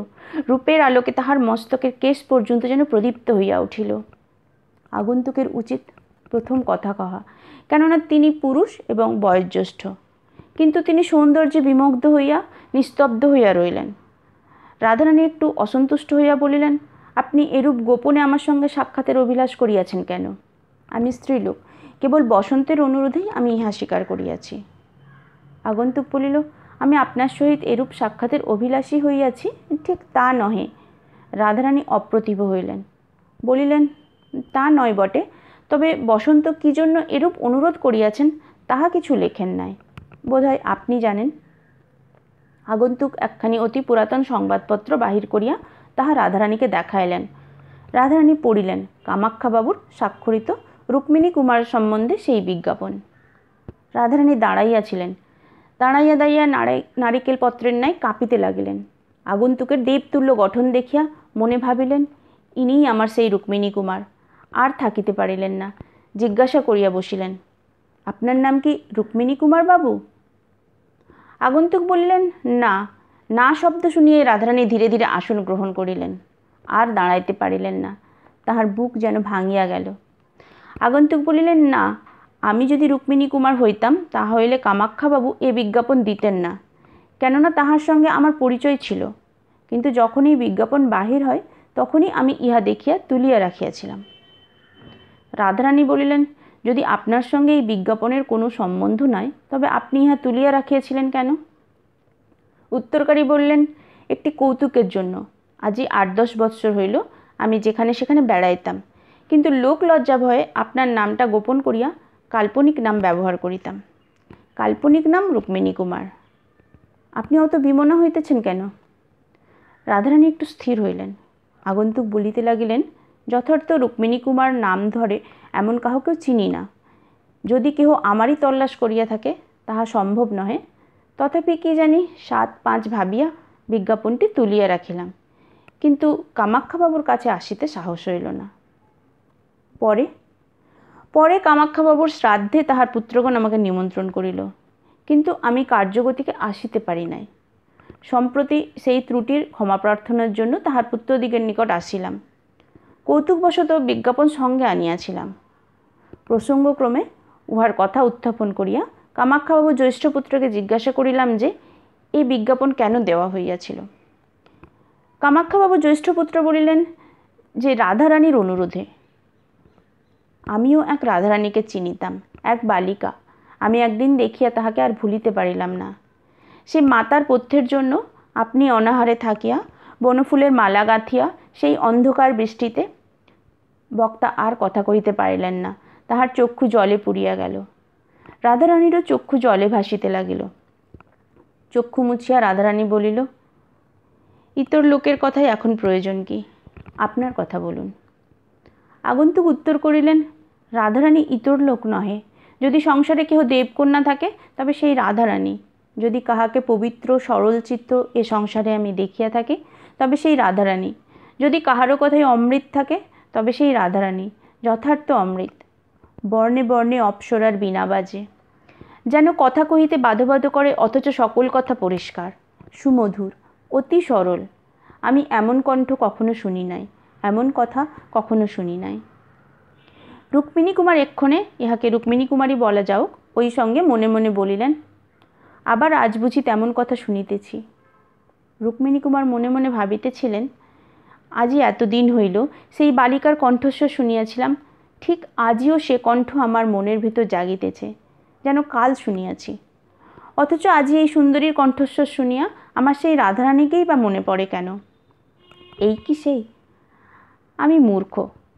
রূপের আলোকে তাহার মস্তকের কেশ পর্যন্ত যেন প্রদীপ্ত হইয়া উঠিল আগন্তুকের উচিত প্রথম কথা কহা কেননা তিনি পুরুষ এবং বয়োজ্যেষ্ঠ কিন্তু তিনি সৌন্দর্যে বিমগ্ধ হইয়া নিস্তব্ধ হইয়া রইলেন রাধারানী একটু অসন্তুষ্ট হইয়া বলিলেন আপনি এরূপ গোপনে আমার সঙ্গে সাক্ষাতের অভিলাষ করিয়াছেন কেন আমি স্ত্রীলোক কেবল বসন্তের অনুরোধেই আমি ইহা স্বীকার করিয়াছি আগন্তুক বলিল আমি আপনার সহিত এরূপ সাক্ষাতের অভিলাষী হইয়াছি ঠিক তা নহে রাধারানী অপ্রতিভ হইলেন বলিলেন তা নয় বটে তবে বসন্ত কি জন্য এরূপ অনুরোধ করিয়াছেন তাহা কিছু লেখেন নাই বোধহয় আপনি জানেন আগন্তুক একখানি অতি পুরাতন সংবাদপত্র বাহির করিয়া তাহা রাধারানীকে দেখাইলেন রাধারানী পড়িলেন কামাক্ষাবাবুর স্বাক্ষরিত রুক্মিণী কুমার সম্বন্ধে সেই বিজ্ঞাপন রাধারানী দাঁড়াইয়াছিলেন দাঁড়াইয়া দাঁড়াইয়া নাড়াই নারিকেল পত্রের ন্যায় কাঁপিতে লাগিলেন আগন্তুকের দেবতুল্য গঠন দেখিয়া মনে ভাবিলেন ইনিই আমার সেই রুক্মিণী কুমার আর থাকিতে পারিলেন না জিজ্ঞাসা করিয়া বসিলেন আপনার নাম কি রুক্মিণী কুমার বাবু আগন্তুক বলিলেন না না শব্দ শুনিয়ে রাধারানী ধীরে ধীরে আসন গ্রহণ করিলেন আর দাঁড়াইতে পারিলেন না তাহার বুক যেন ভাঙিয়া গেল আগন্তুক বলিলেন না আমি যদি রুক্মিণী কুমার হইতাম তাহলে কামাক্ষাবাবু এ বিজ্ঞাপন দিতেন না কেননা তাহার সঙ্গে আমার পরিচয় ছিল কিন্তু যখনই বিজ্ঞাপন বাহির হয় তখনই আমি ইহা দেখিয়া তুলিয়া রাখিয়াছিলাম রাধারানী বলিলেন যদি আপনার সঙ্গে এই বিজ্ঞাপনের কোনো সম্বন্ধ নাই তবে আপনি ইহা তুলিয়া রাখিয়াছিলেন কেন উত্তরকারী বললেন একটি কৌতুকের জন্য আজই আট দশ বৎসর হইল আমি যেখানে সেখানে বেড়াইতাম কিন্তু লোক লজ্জা ভয়ে আপনার নামটা গোপন করিয়া কাল্পনিক নাম ব্যবহার করিতাম কাল্পনিক নাম রুক্মিণী কুমার আপনি অত বিমনা হইতেছেন কেন রাধারানী একটু স্থির হইলেন আগন্তুক বলিতে লাগিলেন যথার্থ রুক্মিণী কুমার নাম ধরে এমন কাহকেও চিনি না যদি কেহ আমারই তল্লাশ করিয়া থাকে তাহা সম্ভব নহে তথাপি কি জানি সাত পাঁচ ভাবিয়া বিজ্ঞাপনটি তুলিয়া রাখিলাম কিন্তু কামাক্ষাবাবুর কাছে আসিতে সাহস হইল না পরে পরে কামাক্ষা বাবুর শ্রাদ্ধে তাহার পুত্রগণ আমাকে নিমন্ত্রণ করিল কিন্তু আমি কার্যগতিকে আসিতে পারি নাই সম্প্রতি সেই ত্রুটির ক্ষমা প্রার্থনার জন্য তাহার পুত্রদিগের নিকট আসিলাম কৌতুকবশত বিজ্ঞাপন সঙ্গে আনিয়াছিলাম প্রসঙ্গক্রমে উহার কথা উত্থাপন করিয়া কামাক্ষাবাবু জ্যৈষ্ঠ পুত্রকে জিজ্ঞাসা করিলাম যে এই বিজ্ঞাপন কেন দেওয়া হইয়াছিল কামাক্ষাবাবু জ্যৈষ্ঠ পুত্র বলিলেন যে রাধারানীর অনুরোধে আমিও এক রাধারানীকে চিনিতাম এক বালিকা আমি একদিন দেখিয়া তাহাকে আর ভুলিতে পারিলাম না সে মাতার পথ্যের জন্য আপনি অনাহারে থাকিয়া বনফুলের মালা গাঁথিয়া সেই অন্ধকার বৃষ্টিতে বক্তা আর কথা কহিতে পারিলেন না তাহার চক্ষু জলে পুড়িয়া গেল রাধারানীরও চক্ষু জলে ভাসিতে লাগিল চক্ষু মুছিয়া রাধারানী বলিল ইতর লোকের কথাই এখন প্রয়োজন কি আপনার কথা বলুন আগন্তুক উত্তর করিলেন রাধারানী ইতর লোক নহে যদি সংসারে কেহ দেবকন্যা থাকে তবে সেই রাধারানী যদি কাহাকে পবিত্র সরল চিত্র এ সংসারে আমি দেখিয়া থাকি তবে সেই রাধারানী যদি কাহারও কথায় অমৃত থাকে তবে সেই রাধারানী যথার্থ অমৃত বর্ণে বর্ণে অপসরার বিনা বাজে যেন কথা কহিতে বাধবাধ করে অথচ সকল কথা পরিষ্কার সুমধুর অতি সরল আমি এমন কণ্ঠ কখনো শুনি নাই এমন কথা কখনো শুনি নাই রুক্মিণী কুমার এক্ষণে ইহাকে রুক্মিণী কুমারী বলা যাওক ওই সঙ্গে মনে মনে বলিলেন আবার আজ বুঝি তেমন কথা শুনিতেছি রুক্মিণী কুমার মনে মনে ভাবিতেছিলেন আজই এতদিন হইল সেই বালিকার কণ্ঠস্বর শুনিয়াছিলাম ঠিক আজও সে কণ্ঠ আমার মনের ভেতর জাগিতেছে যেন কাল শুনিয়াছি অথচ আজই এই সুন্দরীর কণ্ঠস্বর শুনিয়া আমার সেই রাধারানীকেই বা মনে পড়ে কেন এই কি সেই আমি মূর্খ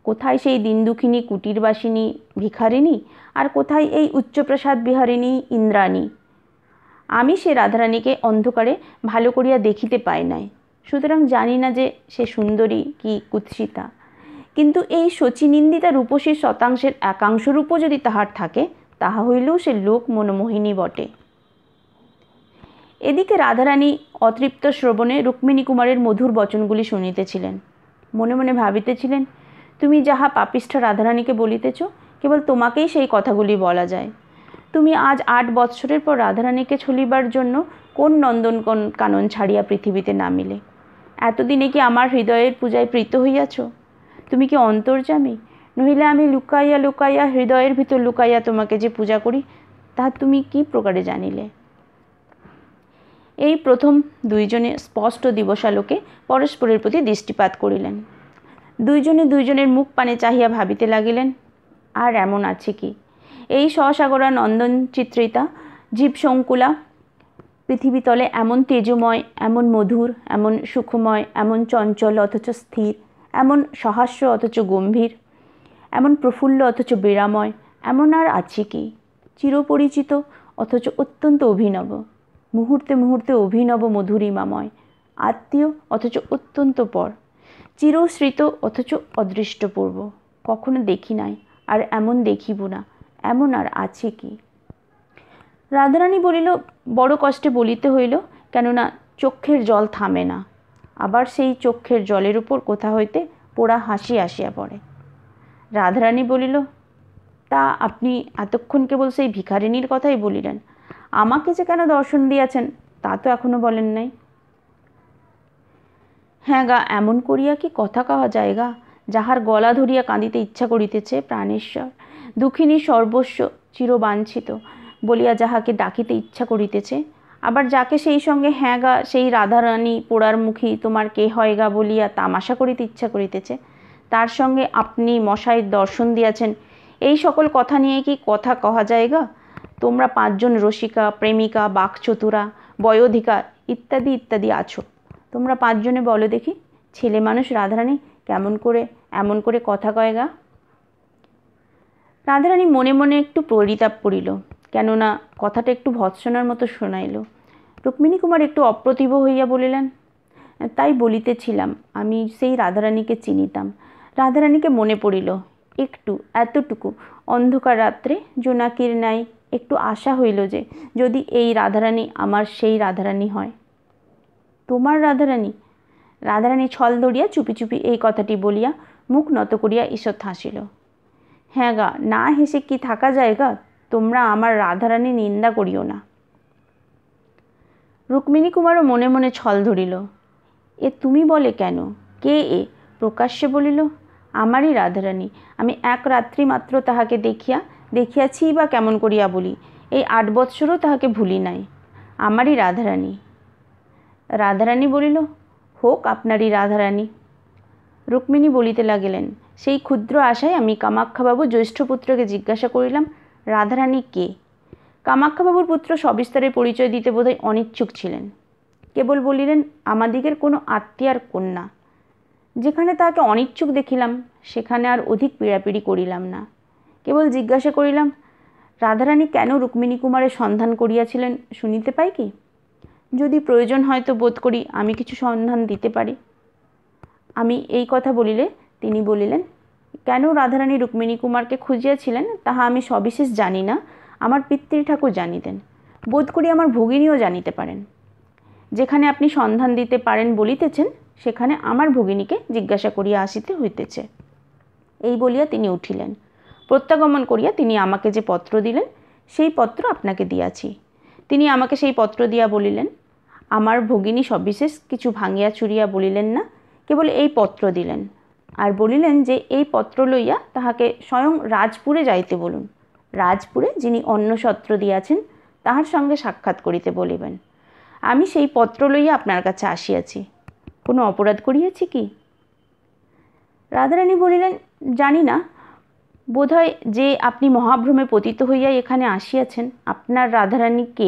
কোথায় সেই দিনদুখিনী কুটিরবাসিনী ভিখারিণী আর কোথায় এই উচ্চপ্রসাদ বিহারিণী ইন্দ্রাণী আমি সে রাধারানীকে অন্ধকারে ভালো করিয়া দেখিতে পাই নাই সুতরাং জানি না যে সে সুন্দরী কি কুৎসিতা কিন্তু এই শচীনিন্দিতা রূপসীর শতাংশের একাংশ রূপও যদি তাহার থাকে তাহা হইলেও সে লোক মনোমোহিনী বটে এদিকে রাধারানী অতৃপ্ত শ্রবণে রুক্মিণী কুমারের মধুর বচনগুলি শুনিতেছিলেন মনে মনে ভাবিতেছিলেন তুমি যাহা পাপিষ্ঠ রাধারানীকে বলিতেছ কেবল তোমাকেই সেই কথাগুলি বলা যায় তুমি আজ আট বৎসরের পর রাধারানীকে ছলিবার জন্য কোন নন্দন কোন কানন ছাড়িয়া পৃথিবীতে নামিলে এতদিনে কি আমার হৃদয়ের পূজায় প্রীত হইয়াছ তুমি কি অন্তর্জামী নহিলে আমি লুকাইয়া লুকাইয়া হৃদয়ের ভিতর লুকাইয়া তোমাকে যে পূজা করি তাহা তুমি কি প্রকারে জানিলে এই প্রথম দুইজনে স্পষ্ট দিবসালোকে পরস্পরের প্রতি দৃষ্টিপাত করিলেন দুইজনে দুইজনের মুখ পানে চাহিয়া ভাবিতে লাগিলেন আর এমন আছে কি এই সসাগরা নন্দন চিত্রিতা জীবশঙ্কুলা পৃথিবীতলে এমন তেজময় এমন মধুর এমন সুখময় এমন চঞ্চল অথচ স্থির এমন সহাস্য অথচ গম্ভীর এমন প্রফুল্ল অথচ বিরাময় এমন আর আছে কি চিরপরিচিত অথচ অত্যন্ত অভিনব মুহূর্তে মুহূর্তে অভিনব মধুরিমাময় আত্মীয় অথচ অত্যন্ত পর চিরশ্রিত অথচ অদৃষ্টপূর্ব কখনো দেখি নাই আর এমন দেখিব না এমন আর আছে কি রাধারানী বলিল বড় কষ্টে বলিতে হইল কেননা চক্ষের জল থামে না আবার সেই চক্ষের জলের উপর কোথা হইতে পোড়া হাসি আসিয়া পড়ে রাধারানী বলিল তা আপনি এতক্ষণ কেবল সেই ভিখারিনীর কথাই বলিলেন আমাকে যে কেন দর্শন দিয়াছেন তা তো এখনও বলেন নাই হ্যাঁ গা এমন করিয়া কি কথা কওয়া যায় গা যাহার গলা ধরিয়া কাঁদিতে ইচ্ছা করিতেছে প্রাণেশ্বর দুঃখিনী সর্বস্ব চিরবাঞ্ছিত বলিয়া যাহাকে ডাকিতে ইচ্ছা করিতেছে আবার যাকে সেই সঙ্গে হ্যাঁ গা সেই রাধারানী পোড়ার মুখী তোমার কে হয় গা বলিয়া তামাশা করিতে ইচ্ছা করিতেছে তার সঙ্গে আপনি মশাইয়ের দর্শন দিয়াছেন এই সকল কথা নিয়ে কি কথা কহা যায় গা তোমরা পাঁচজন রসিকা প্রেমিকা বাকচতুরা বয়োধিকার ইত্যাদি ইত্যাদি আছো তোমরা পাঁচজনে বলো দেখি ছেলে মানুষ রাধারানী কেমন করে এমন করে কথা কয় গা রাধারানী মনে মনে একটু পরিতাপ করিল কেননা কথাটা একটু ভৎসনার মতো শোনাইল রুক্মিণী কুমার একটু অপ্রতিভ হইয়া বলিলেন তাই বলিতেছিলাম আমি সেই রাধারানীকে চিনিতাম রাধারানীকে মনে পড়িল একটু এতটুকু অন্ধকার রাত্রে জোনাকির নাই একটু আশা হইল যে যদি এই রাধারানী আমার সেই রাধারানী হয় তোমার রাধারানী রাধারানী ছল দড়িয়া চুপি চুপি এই কথাটি বলিয়া মুখ নত করিয়া ঈশ্বর হাসিল হ্যাঁ গা না হেসে কি থাকা যায় গা তোমরা আমার রাধারানী নিন্দা করিও না রুক্মিণী কুমারও মনে মনে ছল ধরিল এ তুমি বলে কেন কে এ প্রকাশ্যে বলিল আমারই রাধারানী আমি এক রাত্রি মাত্র তাহাকে দেখিয়া দেখিয়াছি বা কেমন করিয়া বলি এই আট বৎসরও তাহাকে ভুলি নাই আমারই রাধারানী রাধারানী বলিল হোক আপনারই রাধারানী রুক্মিণী বলিতে লাগিলেন সেই ক্ষুদ্র আশায় আমি কামাক্ষাবাবু জ্যৈষ্ঠ পুত্রকে জিজ্ঞাসা করিলাম রাধারানী কে কামাক্ষাবাবুর পুত্র সবিস্তারে পরিচয় দিতে বোধহয় অনিচ্ছুক ছিলেন কেবল বলিলেন আমাদিগের কোনো আত্মীয়ার কন্যা যেখানে তাহাকে অনিচ্ছুক দেখিলাম সেখানে আর অধিক পীড়াপিড়ি করিলাম না কেবল জিজ্ঞাসা করিলাম রাধারানী কেন রুক্মিণী কুমারের সন্ধান করিয়াছিলেন শুনিতে পাই কি যদি প্রয়োজন হয়তো বোধ করি আমি কিছু সন্ধান দিতে পারি আমি এই কথা বলিলে তিনি বলিলেন কেন রাধারানী রুক্মিণী কুমারকে খুঁজিয়াছিলেন তাহা আমি সবিশেষ জানি না আমার পিতৃ ঠাকুর জানিতেন বোধ করি আমার ভগিনীও জানিতে পারেন যেখানে আপনি সন্ধান দিতে পারেন বলিতেছেন সেখানে আমার ভগিনীকে জিজ্ঞাসা করিয়া আসিতে হইতেছে এই বলিয়া তিনি উঠিলেন প্রত্যাগমন করিয়া তিনি আমাকে যে পত্র দিলেন সেই পত্র আপনাকে দিয়াছি তিনি আমাকে সেই পত্র দিয়া বলিলেন আমার ভগিনী সবিশেষ কিছু ভাঙিয়া চুরিয়া বলিলেন না কেবল এই পত্র দিলেন আর বলিলেন যে এই পত্র লইয়া তাহাকে স্বয়ং রাজপুরে যাইতে বলুন রাজপুরে যিনি অন্য সত্র দিয়াছেন তাহার সঙ্গে সাক্ষাৎ করিতে বলিবেন আমি সেই পত্র লইয়া আপনার কাছে আসিয়াছি কোনো অপরাধ করিয়াছি কি রাধারানী বলিলেন জানি না বোধহয় যে আপনি মহাভ্রমে পতিত হইয়া এখানে আসিয়াছেন আপনার রাধারানীকে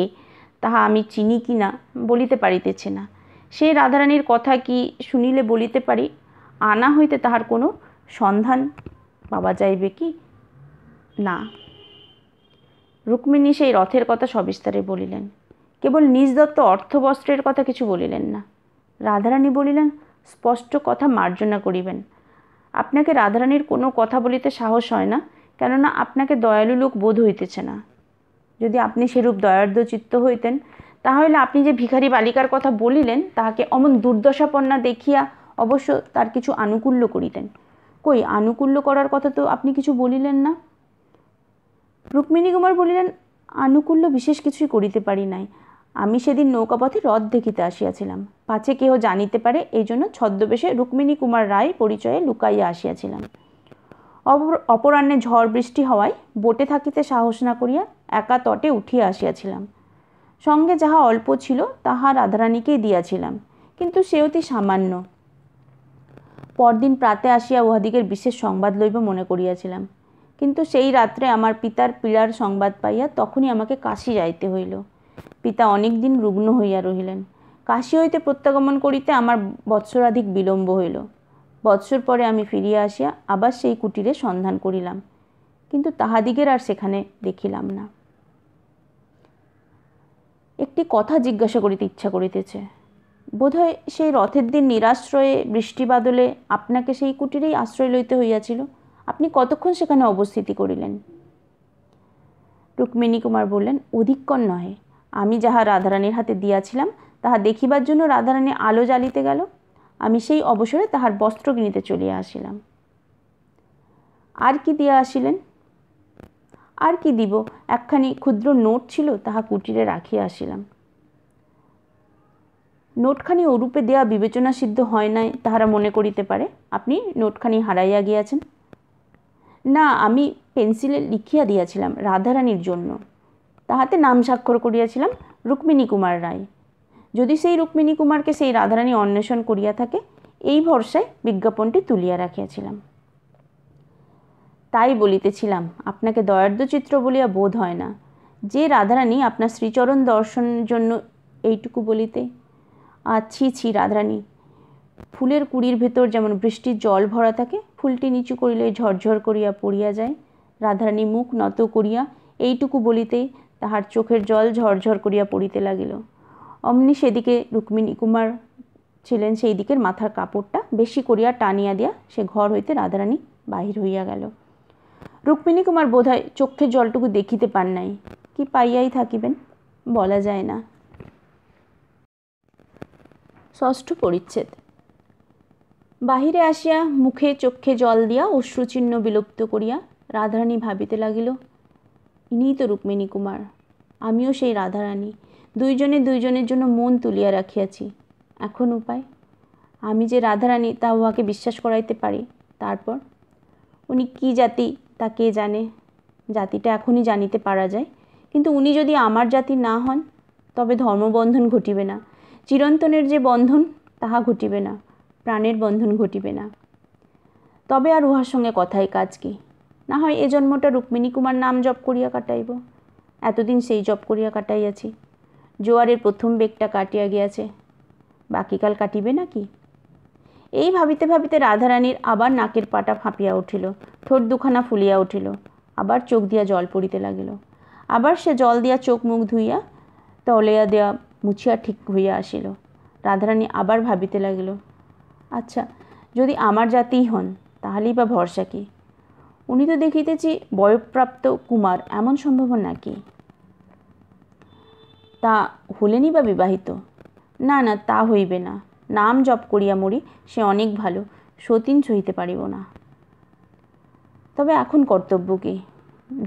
তাহা আমি চিনি কি না বলিতে পারিতেছে না সেই রাধারানীর কথা কি শুনিলে বলিতে পারি আনা হইতে তাহার কোনো সন্ধান পাওয়া যাইবে কি না রুক্মিণী সেই রথের কথা সবিস্তারে বলিলেন কেবল নিজদত্ত অর্থবস্ত্রের কথা কিছু বলিলেন না রাধারানী বলিলেন স্পষ্ট কথা মার্জনা করিবেন আপনাকে রাধারানীর কোনো কথা বলিতে সাহস হয় না কেননা আপনাকে দয়ালু লোক বোধ হইতেছে না যদি আপনি সেরূপ দয়ার্ধ চিত্ত হইতেন তাহলে আপনি যে ভিখারি বালিকার কথা বলিলেন তাহাকে অমন দুর্দশাপন্না দেখিয়া অবশ্য তার কিছু আনুকূল্য করিতেন কই আনুকূল্য করার কথা তো আপনি কিছু বলিলেন না রুক্মিণী কুমার বলিলেন আনুকূল্য বিশেষ কিছুই করিতে পারি নাই আমি সেদিন নৌকাপথে রথ দেখিতে আসিয়াছিলাম পাছে কেহ জানিতে পারে এই জন্য ছদ্মবেশে রুক্মিণী কুমার রায় পরিচয়ে লুকাইয়া আসিয়াছিলাম অপরাহ্নে ঝড় বৃষ্টি হওয়ায় বোটে থাকিতে সাহস না করিয়া একা তটে উঠিয়া আসিয়াছিলাম সঙ্গে যাহা অল্প ছিল তাহা রাধারানীকেই দিয়াছিলাম কিন্তু সে অতি সামান্য পরদিন প্রাতে আসিয়া উহাদিগের বিশেষ সংবাদ লইব মনে করিয়াছিলাম কিন্তু সেই রাত্রে আমার পিতার পীড়ার সংবাদ পাইয়া তখনই আমাকে কাশি যাইতে হইল পিতা অনেকদিন রুগ্ন হইয়া রহিলেন কাশী হইতে প্রত্যাগমন করিতে আমার বৎসরাধিক বিলম্ব হইল বৎসর পরে আমি ফিরিয়া আসিয়া আবার সেই কুটিরে সন্ধান করিলাম কিন্তু তাহাদিগের আর সেখানে দেখিলাম না একটি কথা জিজ্ঞাসা করিতে ইচ্ছা করিতেছে বোধহয় সেই রথের দিন নিরাশ্রয়ে বৃষ্টি বাদলে আপনাকে সেই কুটিরেই আশ্রয় লইতে হইয়াছিল আপনি কতক্ষণ সেখানে অবস্থিতি করিলেন রুক্মিণী কুমার বললেন অধিকক্ষণ নহে আমি যাহা রাধারানীর হাতে দিয়াছিলাম তাহা দেখিবার জন্য রাধারানী আলো জ্বালিতে গেল আমি সেই অবসরে তাহার বস্ত্র কিনিতে চলিয়া আসিলাম আর কি দিয়া আসিলেন আর কি দিব একখানি ক্ষুদ্র নোট ছিল তাহা কুটিরে রাখিয়া আসিলাম নোটখানি ওরূপে দেয়া বিবেচনা সিদ্ধ হয় নাই তাহারা মনে করিতে পারে আপনি নোটখানি হারাইয়া গিয়াছেন না আমি পেন্সিলে লিখিয়া দিয়াছিলাম রাধারানীর জন্য তাহাতে নাম স্বাক্ষর করিয়াছিলাম রুক্মিণী কুমার রায় যদি সেই রুক্মিণী কুমারকে সেই রাধারানী অন্বেষণ করিয়া থাকে এই ভরসায় বিজ্ঞাপনটি তুলিয়া রাখিয়াছিলাম তাই বলিতেছিলাম আপনাকে দয়ার্দ্য চিত্র বলিয়া বোধ হয় না যে রাধারানী আপনার শ্রীচরণ দর্শনের জন্য এইটুকু বলিতে আর ছি ছি রাধারানী ফুলের কুড়ির ভেতর যেমন বৃষ্টির জল ভরা থাকে ফুলটি নিচু করিলে ঝরঝর করিয়া পড়িয়া যায় রাধারানী মুখ নত করিয়া এইটুকু বলিতে তাহার চোখের জল ঝরঝর করিয়া পড়িতে লাগিল অমনি সেদিকে রুক্মিণী কুমার ছিলেন সেই দিকের মাথার কাপড়টা বেশি করিয়া টানিয়া দিয়া সে ঘর হইতে রাধারানী বাহির হইয়া গেল রুক্মিণী কুমার বোধ হয় চক্ষের জলটুকু দেখিতে পান নাই কি পাইয়াই থাকিবেন বলা যায় না ষষ্ঠ পরিচ্ছেদ বাহিরে আসিয়া মুখে চক্ষে জল দিয়া অশ্রুচিহ্ন বিলুপ্ত করিয়া রাধারানী ভাবিতে লাগিল ইনিই তো রুক্মিণী কুমার আমিও সেই রাধারানী দুইজনে দুইজনের জন্য মন তুলিয়া রাখিয়াছি এখন উপায় আমি যে রাধারানী তা উহাকে বিশ্বাস করাইতে পারি তারপর উনি কি জাতি তা কে জানে জাতিটা এখনই জানিতে পারা যায় কিন্তু উনি যদি আমার জাতি না হন তবে ধর্মবন্ধন ঘটিবে না চিরন্তনের যে বন্ধন তাহা ঘটিবে না প্রাণের বন্ধন ঘটিবে না তবে আর উহার সঙ্গে কথাই কাজ কি না হয় এ জন্মটা রুক্মিণী কুমার নাম জপ করিয়া কাটাইব এতদিন সেই জব করিয়া কাটাইয়াছি জোয়ারের প্রথম বেগটা কাটিয়া গিয়াছে বাকিকাল কাটিবে নাকি এই ভাবিতে ভাবিতে রাধারানীর আবার নাকের পাটা ফাঁপিয়া উঠিল ঠোঁট দুখানা ফুলিয়া উঠিল আবার চোখ দিয়া জল পড়িতে লাগিল আবার সে জল দিয়া চোখ মুখ ধুইয়া তলেয়া দেয়া মুছিয়া ঠিক হইয়া আসিল রাধারানী আবার ভাবিতে লাগিল আচ্ছা যদি আমার জাতিই হন তাহলেই বা ভরসা কী উনি তো দেখিতেছি বয়প্রাপ্ত কুমার এমন সম্ভাবনা কি তা হলেনি বা বিবাহিত না না তা হইবে না নাম জপ করিয়া মরি সে অনেক ভালো সতীন সহিতে পারিব না তবে এখন কর্তব্য কি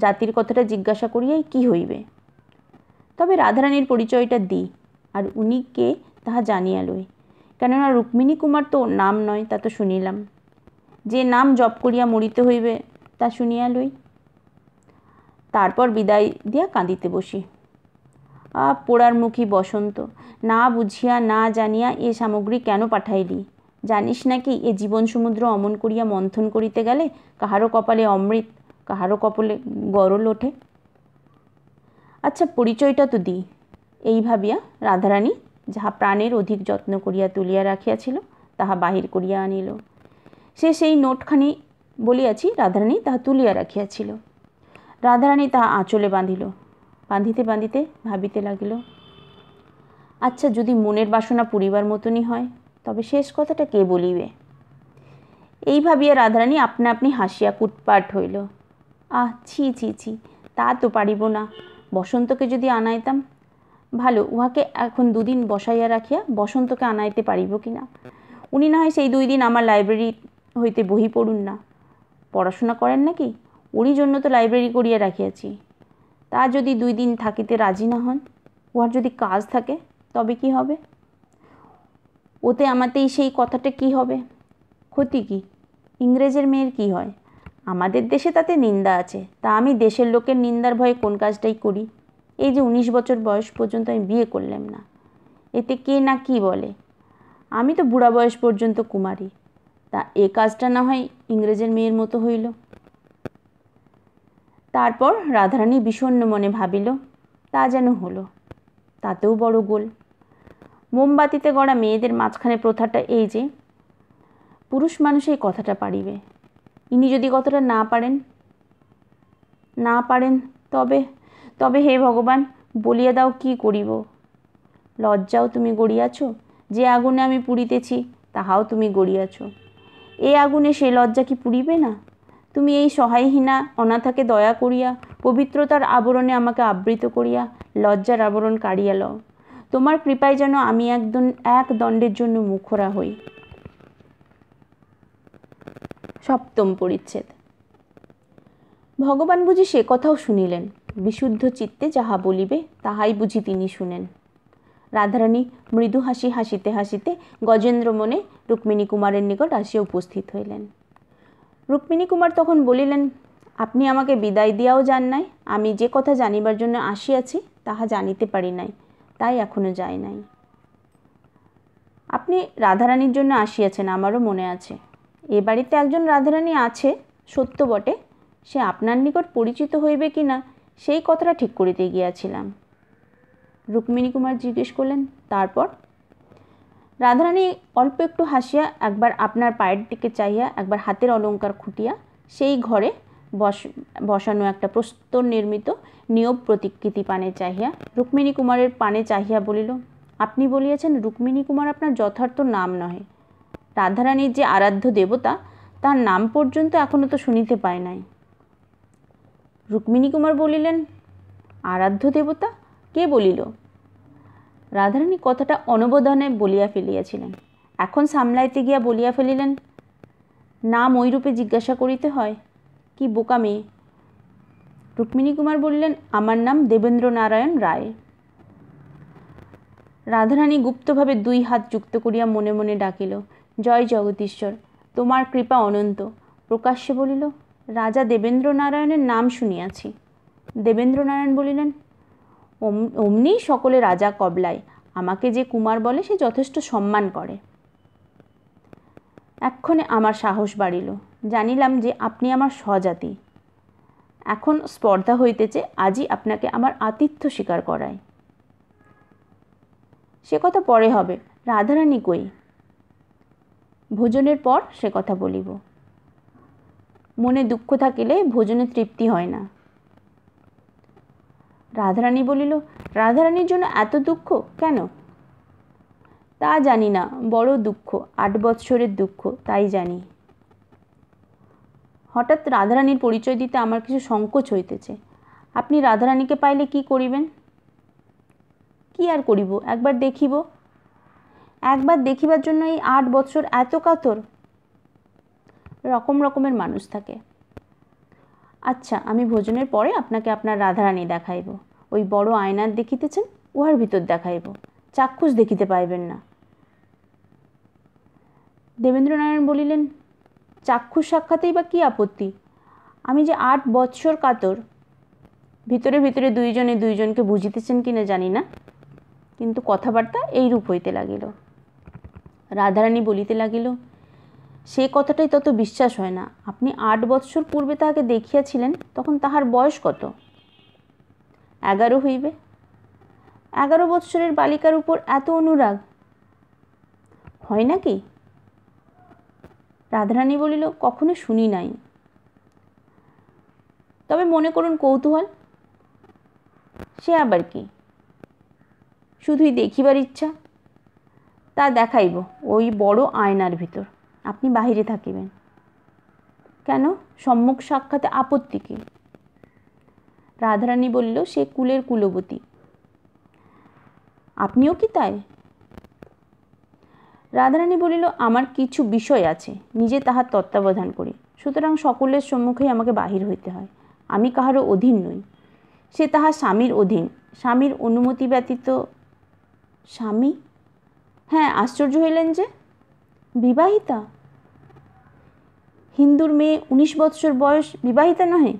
জাতির কথাটা জিজ্ঞাসা করিয়াই কি হইবে তবে রাধারানীর পরিচয়টা দিই আর উনি কে তাহা জানিয়া লই কেননা রুক্মিণী কুমার তো নাম নয় তা তো শুনিলাম যে নাম জপ করিয়া মরিতে হইবে তা শুনিয়া লই তারপর বিদায় দিয়া কাঁদিতে বসি আ পোড়ার মুখী বসন্ত না বুঝিয়া না জানিয়া এ সামগ্রী কেন পাঠাইলি জানিস নাকি এ জীবন সমুদ্র অমন করিয়া মন্থন করিতে গেলে কাহারও কপালে অমৃত কাহারও কপালে গরল ওঠে আচ্ছা পরিচয়টা তো দিই এই ভাবিয়া রাধারানী যাহা প্রাণের অধিক যত্ন করিয়া তুলিয়া রাখিয়াছিল তাহা বাহির করিয়া আনিল সে সেই নোটখানি বলিয়াছি রাধারানী তাহা তুলিয়া রাখিয়াছিল রাধারানী তাহা আঁচলে বাঁধিল বাঁধিতে বাঁধিতে ভাবিতে লাগিল আচ্ছা যদি মনের বাসনা পুরিবার মতনই হয় তবে শেষ কথাটা কে বলিবে এই ভাবিয়া রাধারানী আপনা আপনি হাসিয়া কুটপাট হইল আহ ছি ছি ছি তা তো পারিব না বসন্তকে যদি আনাইতাম ভালো উহাকে এখন দুদিন বসাইয়া রাখিয়া বসন্তকে আনাইতে পারিব কি না উনি না হয় সেই দুই দিন আমার লাইব্রেরি হইতে বহি পড়ুন না পড়াশোনা করেন নাকি ওরই জন্য তো লাইব্রেরি করিয়া রাখিয়াছি তা যদি দুই দিন থাকিতে রাজি না হন ওর যদি কাজ থাকে তবে কি হবে ওতে আমাতেই সেই কথাটা কি হবে ক্ষতি কি ইংরেজের মেয়ের কি হয় আমাদের দেশে তাতে নিন্দা আছে তা আমি দেশের লোকের নিন্দার ভয়ে কোন কাজটাই করি এই যে উনিশ বছর বয়স পর্যন্ত আমি বিয়ে করলাম না এতে কে না কি বলে আমি তো বুড়া বয়স পর্যন্ত কুমারী তা এ কাজটা না হয় ইংরেজের মেয়ের মতো হইল তারপর রাধারানী বিষণ্ন মনে ভাবিল তা যেন হলো তাতেও বড় গোল মোমবাতিতে গড়া মেয়েদের মাঝখানে প্রথাটা এই যে পুরুষ মানুষ এই কথাটা পারিবে ইনি যদি কথাটা না পারেন না পারেন তবে তবে হে ভগবান বলিয়া দাও কি করিব লজ্জাও তুমি গড়িয়াছ যে আগুনে আমি পুড়িতেছি তাহাও তুমি গড়িয়াছ এ আগুনে সে লজ্জা কি পুড়িবে না তুমি এই সহায়হীনা অনাথাকে দয়া করিয়া পবিত্রতার আবরণে আমাকে আবৃত করিয়া লজ্জার আবরণ কাড়িয়া লও তোমার কৃপায় যেন আমি একদম এক দণ্ডের জন্য মুখরা হই সপ্তম পরিচ্ছেদ ভগবান বুঝি সে কথাও শুনিলেন বিশুদ্ধ চিত্তে যাহা বলিবে তাহাই বুঝি তিনি শুনেন রাধারানী মৃদু হাসি হাসিতে হাসিতে গজেন্দ্র মনে রুক্মিণী কুমারের নিকট আসিয়া উপস্থিত হইলেন রুক্মিণী কুমার তখন বলিলেন আপনি আমাকে বিদায় দিয়াও যান নাই আমি যে কথা জানিবার জন্য আসিয়াছি তাহা জানিতে পারি নাই তাই এখনও যাই নাই আপনি রাধারানীর জন্য আসিয়াছেন আমারও মনে আছে এ বাড়িতে একজন রাধারানী আছে সত্য বটে সে আপনার নিকট পরিচিত হইবে কি না সেই কথাটা ঠিক করিতে গিয়াছিলাম রুক্মিণী কুমার জিজ্ঞেস করলেন তারপর রাধারানী অল্প একটু হাসিয়া একবার আপনার পায়ের দিকে চাহিয়া একবার হাতের অলঙ্কার খুঁটিয়া সেই ঘরে বস বসানো একটা প্রস্তর নির্মিত নিয়োগ প্রতিকৃতি পানে চাহিয়া রুক্মিণী কুমারের পানে চাহিয়া বলিল আপনি বলিয়াছেন রুক্মিণী কুমার আপনার যথার্থ নাম নহে রাধারানীর যে আরাধ্য দেবতা তার নাম পর্যন্ত এখনও তো শুনিতে পায় নাই রুক্মিণী কুমার বলিলেন আরাধ্য দেবতা কে বলিল রাধারানী কথাটা অনবদনে বলিয়া ফেলিয়াছিলেন এখন সামলাইতে গিয়া বলিয়া ফেলিলেন নাম ওইরূপে জিজ্ঞাসা করিতে হয় কি বোকা মেয়ে রুক্মিণী কুমার বললেন আমার নাম দেবেন্দ্র নারায়ণ রায় রাধারানী গুপ্তভাবে দুই হাত যুক্ত করিয়া মনে মনে ডাকিল জয় জগদীশ্বর তোমার কৃপা অনন্ত প্রকাশ্যে বলিল রাজা দেবেন্দ্র নারায়ণের নাম শুনিয়াছি দেবেন্দ্র নারায়ণ বলিলেন অমনি সকলে রাজা কবলায় আমাকে যে কুমার বলে সে যথেষ্ট সম্মান করে এক্ষণে আমার সাহস বাড়িল জানিলাম যে আপনি আমার স্বজাতি এখন স্পর্ধা হইতেছে আজই আপনাকে আমার আতিথ্য স্বীকার করায় সে কথা পরে হবে রাধারানী কই ভোজনের পর সে কথা বলিব মনে দুঃখ থাকিলে ভোজনে তৃপ্তি হয় না রাধারানী বলিল রাধারানীর জন্য এত দুঃখ কেন তা জানি না বড় দুঃখ আট বৎসরের দুঃখ তাই জানি হঠাৎ রাধারানীর পরিচয় দিতে আমার কিছু সংকোচ হইতেছে আপনি রাধারানীকে পাইলে কি করিবেন কি আর করিব একবার দেখিব একবার দেখিবার জন্য এই আট বৎসর এত কাতর রকম রকমের মানুষ থাকে আচ্ছা আমি ভোজনের পরে আপনাকে আপনার রাধারানী দেখাইব ওই বড় আয়নার দেখিতেছেন উহার ভিতর দেখাইব চাক্ষুষ দেখিতে পাইবেন না দেবেন্দ্রনারায়ণ বলিলেন চাক্ষুষ সাক্ষাতেই বা কী আপত্তি আমি যে আট বৎসর কাতর ভিতরে ভিতরে দুইজনে দুইজনকে বুঝিতেছেন কিনা জানি না কিন্তু কথাবার্তা এইরূপ হইতে লাগিল রাধারানী বলিতে লাগিল সে কথাটাই তত বিশ্বাস হয় না আপনি আট বৎসর পূর্বে তাহাকে দেখিয়াছিলেন তখন তাহার বয়স কত এগারো হইবে এগারো বৎসরের বালিকার উপর এত অনুরাগ হয় নাকি রাধারানী বলিল কখনো শুনি নাই তবে মনে করুন কৌতূহল সে আবার কি শুধুই দেখিবার ইচ্ছা তা দেখাইব ওই বড় আয়নার ভিতর আপনি বাহিরে থাকিবেন কেন সম্মুখ সাক্ষাতে আপত্তি কী রাধারানী বলল সে কুলের কুলবতী আপনিও কি তাই রাধারানী বলিল আমার কিছু বিষয় আছে নিজে তাহার তত্ত্বাবধান করি সুতরাং সকলের সম্মুখেই আমাকে বাহির হইতে হয় আমি কাহারও অধীন নই সে তাহার স্বামীর অধীন স্বামীর অনুমতি ব্যতীত স্বামী হ্যাঁ আশ্চর্য হইলেন যে বিবাহিতা হিন্দুর মেয়ে উনিশ বৎসর বয়স বিবাহিতা নহে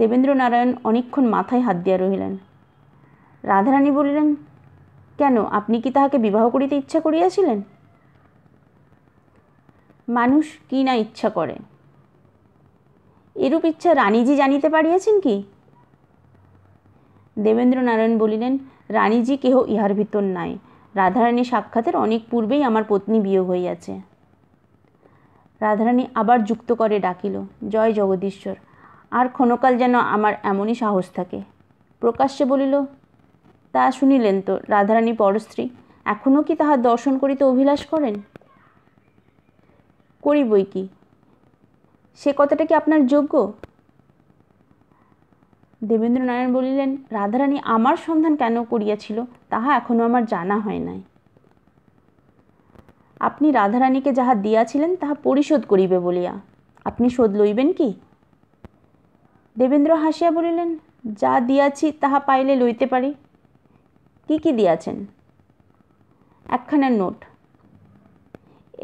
দেবেন্দ্রনারায়ণ অনেকক্ষণ মাথায় হাত দিয়া রহিলেন রাধারানী বলিলেন কেন আপনি কি তাহাকে বিবাহ করিতে ইচ্ছা করিয়াছিলেন মানুষ কি না ইচ্ছা করে এরূপ ইচ্ছা রানীজি জানিতে পারিয়াছেন কি দেবেন্দ্রনারায়ণ বলিলেন রানীজি কেহ ইহার ভিতর নাই রাধারানী সাক্ষাতের অনেক পূর্বেই আমার পত্নী বিয়োগ হইয়াছে রাধারানী আবার যুক্ত করে ডাকিল জয় জগদীশ্বর আর ক্ষণকাল যেন আমার এমনই সাহস থাকে প্রকাশ্যে বলিল তা শুনিলেন তো রাধারানী পরস্ত্রী এখনও কি তাহার দর্শন করিতে অভিলাষ করেন করিবই কি সে কথাটা কি আপনার যোগ্য দেবেন্দ্রনারায়ণ বলিলেন রাধারানী আমার সন্ধান কেন করিয়াছিল তাহা এখনও আমার জানা হয় নাই আপনি রাধারানীকে যাহা দিয়াছিলেন তাহা পরিশোধ করিবে বলিয়া আপনি শোধ লইবেন কি দেবেন্দ্র হাসিয়া বলিলেন যা দিয়াছি তাহা পাইলে লইতে পারি কি কি দিয়াছেন একখানের নোট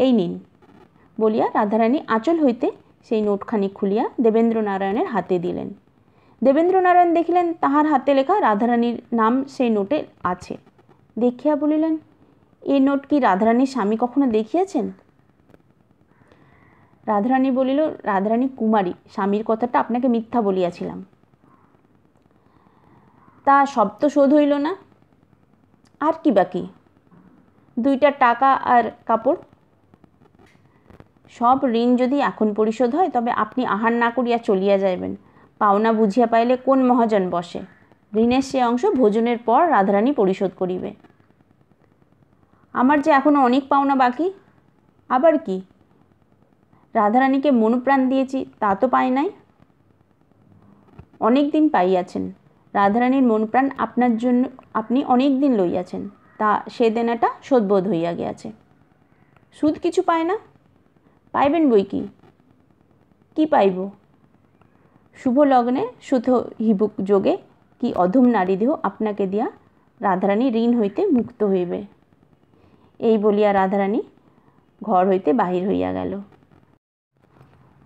এই নিন বলিয়া রাধারানী আঁচল হইতে সেই নোটখানি খুলিয়া দেবেন্দ্রনারায়ণের হাতে দিলেন দেবেন্দ্রনারায়ণ দেখিলেন তাহার হাতে লেখা রাধারানীর নাম সেই নোটে আছে দেখিয়া বলিলেন এ নোট কি রাধারানীর স্বামী কখনো দেখিয়েছেন রাধারানী বলিল রাধারানী কুমারী স্বামীর কথাটা আপনাকে মিথ্যা বলিয়াছিলাম তা শব্দ শোধ হইল না আর কি বাকি দুইটা টাকা আর কাপড় সব ঋণ যদি এখন পরিশোধ হয় তবে আপনি আহার না করিয়া চলিয়া যাইবেন পাওনা বুঝিয়া পাইলে কোন মহাজন বসে ঋণের সে অংশ ভোজনের পর রাধারানী পরিশোধ করিবে আমার যে এখনও অনেক পাওনা বাকি আবার কি রাধারানীকে মনুপ্রাণ দিয়েছি তা তো পাই নাই অনেক দিন পাইয়াছেন রাধারানীর মনপ্রাণ আপনার জন্য আপনি অনেক দিন লইয়াছেন তা সে দেনাটা শোধবোধ হইয়া গিয়াছে সুদ কিছু পায় না পাইবেন বই কি কি পাইব শুভ লগ্নে সুথ হিবুক যোগে কি অধম নারী দেহ আপনাকে দিয়া রাধারানী ঋণ হইতে মুক্ত হইবে এই বলিয়া রাধারানী ঘর হইতে বাহির হইয়া গেল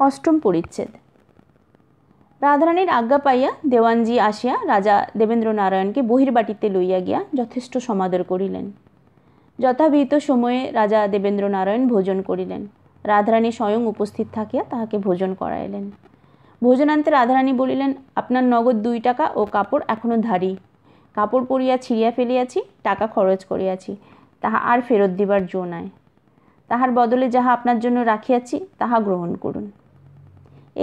অষ্টম পরিচ্ছেদ রাধারানীর আজ্ঞা পাইয়া দেওয়ানজি আসিয়া রাজা দেবেন্দ্র নারায়ণকে বহির্বাটিতে লইয়া গিয়া যথেষ্ট সমাদর করিলেন যথাবিহিত সময়ে রাজা দেবেন্দ্র নারায়ণ ভোজন করিলেন রাধারানী স্বয়ং উপস্থিত থাকিয়া তাহাকে ভোজন করাইলেন ভোজনান্তে রাধারানী বলিলেন আপনার নগদ দুই টাকা ও কাপড় এখনও ধারি কাপড় পরিয়া ছিঁড়িয়া ফেলিয়াছি টাকা খরচ করিয়াছি তাহা আর ফেরত দিবার জো নাই তাহার বদলে যাহা আপনার জন্য রাখিয়াছি তাহা গ্রহণ করুন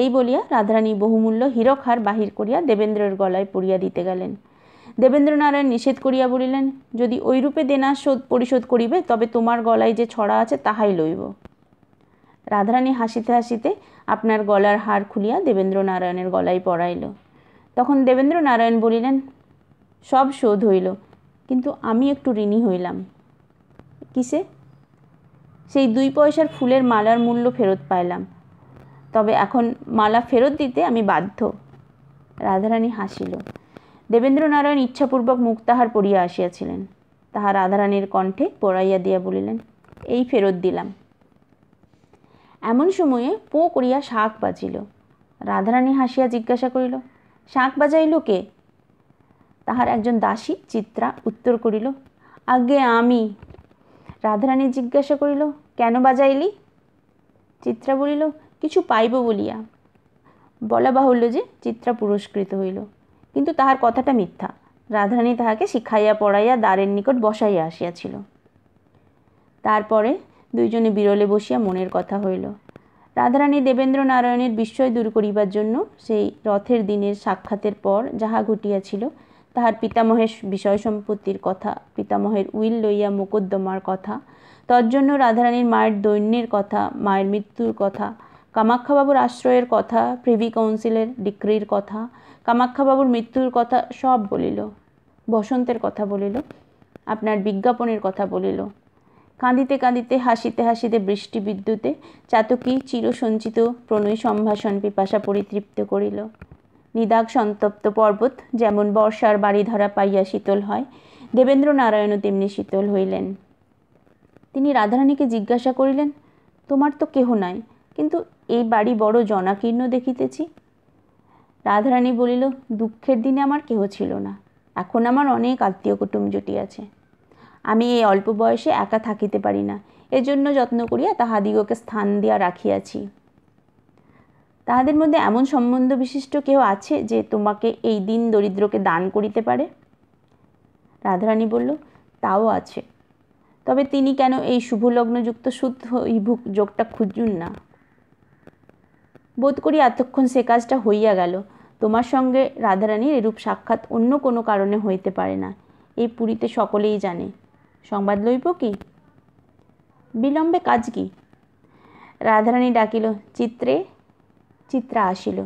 এই বলিয়া রাধারানী বহুমূল্য হীরক হার বাহির করিয়া দেবেন্দ্রের গলায় পড়িয়া দিতে গেলেন দেবেন্দ্রনারায়ণ নিষেধ করিয়া বলিলেন যদি ঐরূপে দেনা শোধ পরিশোধ করিবে তবে তোমার গলায় যে ছড়া আছে তাহাই লইব রাধারানী হাসিতে হাসিতে আপনার গলার হার খুলিয়া দেবেন্দ্রনারায়ণের গলায় পড়াইল তখন দেবেন্দ্রনারায়ণ বলিলেন সব শোধ হইল কিন্তু আমি একটু ঋণী হইলাম কিসে সেই দুই পয়সার ফুলের মালার মূল্য ফেরত পাইলাম তবে এখন মালা ফেরত দিতে আমি বাধ্য রাধারানী হাসিল দেবেন্দ্রনারায়ণ ইচ্ছাপূর্বক মুখ তাহার পড়িয়া আসিয়াছিলেন তাহা রাধারানীর কণ্ঠে পড়াইয়া দিয়া বলিলেন এই ফেরত দিলাম এমন সময়ে পো করিয়া শাক বাজিল রাধারানী হাসিয়া জিজ্ঞাসা করিল শাক বাজাইল কে তাহার একজন দাসী চিত্রা উত্তর করিল আগে আমি রাধারানী জিজ্ঞাসা করিল কেন বাজাইলি চিত্রা বলিল কিছু পাইব বলিয়া বলা বাহুল্য যে চিত্রা পুরস্কৃত হইল কিন্তু তাহার কথাটা মিথ্যা রাধারানী তাহাকে শিখাইয়া পড়াইয়া দ্বারের নিকট বসাইয়া আসিয়াছিল তারপরে দুইজনে বিরলে বসিয়া মনের কথা হইল রাধারানী দেবেন্দ্র নারায়ণের বিস্ময় দূর করিবার জন্য সেই রথের দিনের সাক্ষাতের পর যাহা ঘটিয়াছিল তাহার পিতামহের বিষয় সম্পত্তির কথা পিতামহের উইল লইয়া মোকদ্দমার কথা তজ্জন্য রাধারানীর মায়ের দৈন্যের কথা মায়ের মৃত্যুর কথা কামাক্ষাবাবুর আশ্রয়ের কথা প্রিভি কাউন্সিলের ডিক্রির কথা কামাক্ষাবাবুর মৃত্যুর কথা সব বলিল বসন্তের কথা বলিল আপনার বিজ্ঞাপনের কথা বলিল কাঁদিতে কাঁদিতে হাসিতে হাসিতে বৃষ্টি বিদ্যুতে চাতকী চিরসঞ্চিত প্রণয় সম্ভাষণ পিপাসা পরিতৃপ্ত করিল নিদাগ সন্তপ্ত পর্বত যেমন বর্ষার বাড়ি ধরা পাইয়া শীতল হয় দেবেন্দ্র নারায়ণও তেমনি শীতল হইলেন তিনি রাধারানীকে জিজ্ঞাসা করিলেন তোমার তো কেহ নাই কিন্তু এই বাড়ি বড় জনাকীর্ণ দেখিতেছি রাধারানী বলিল দুঃখের দিনে আমার কেহ ছিল না এখন আমার অনেক আত্মীয় কুটুম জুটিয়াছে আমি এই অল্প বয়সে একা থাকিতে পারি না এজন্য যত্ন করিয়া তাহাদিগকে স্থান দিয়া রাখিয়াছি তাহাদের মধ্যে এমন সম্বন্ধ বিশিষ্ট কেউ আছে যে তোমাকে এই দিন দরিদ্রকে দান করিতে পারে রাধারানী বলল তাও আছে তবে তিনি কেন এই শুভলগ্নযুক্ত সুদ ইভুক যোগটা খুঁজুন না বোধ করি এতক্ষণ সে কাজটা হইয়া গেল তোমার সঙ্গে রাধারানীর এরূপ সাক্ষাৎ অন্য কোনো কারণে হইতে পারে না এই পুরীতে সকলেই জানে সংবাদ লইব কি বিলম্বে কাজ কি রাধারানী ডাকিল চিত্রে চিত্রা আসিল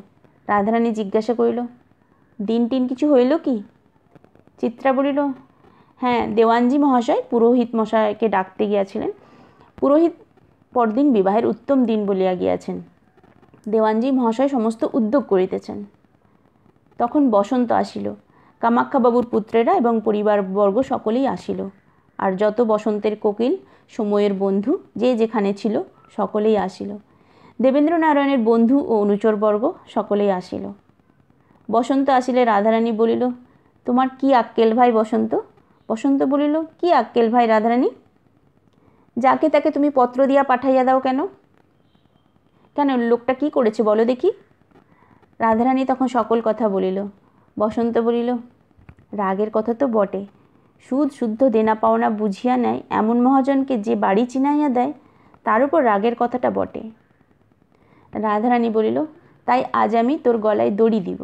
রাধারানী জিজ্ঞাসা করিল দিন টিন কিছু হইল কি চিত্রা বলিল হ্যাঁ দেওয়ানজি মহাশয় পুরোহিত মশাইকে ডাকতে গিয়াছিলেন পুরোহিত পরদিন বিবাহের উত্তম দিন বলিয়া গিয়াছেন দেওয়ানজি মহাশয় সমস্ত উদ্যোগ করিতেছেন তখন বসন্ত আসিল কামাক্ষাবাবুর পুত্রেরা এবং পরিবারবর্গ সকলেই আসিল আর যত বসন্তের কোকিল সময়ের বন্ধু যে যেখানে ছিল সকলেই আসিল দেবেন্দ্রনারায়ণের বন্ধু ও অনুচরবর্গ সকলেই আসিল বসন্ত আসিলে রাধারানী বলিল তোমার কি আক্কেল ভাই বসন্ত বসন্ত বলিল কি আক্কেল ভাই রাধারানী যাকে তাকে তুমি পত্র দিয়া পাঠাইয়া দাও কেন কেন লোকটা কি করেছে বলো দেখি রাধারানী তখন সকল কথা বলিল বসন্ত বলিল রাগের কথা তো বটে সুদ শুদ্ধ দেনা পাওনা বুঝিয়া নেয় এমন মহাজনকে যে বাড়ি চিনাইয়া দেয় তার উপর রাগের কথাটা বটে রাধারানী বলিল তাই আজ আমি তোর গলায় দড়ি দিব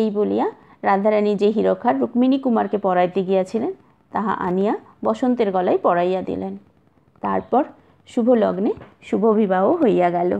এই বলিয়া রাধারানী যে হিরখার রুক্মিণী কুমারকে পড়াইতে গিয়াছিলেন তাহা আনিয়া বসন্তের গলায় পড়াইয়া দিলেন তারপর শুভ লগ্নে শুভ বিবাহ হইয়া গেল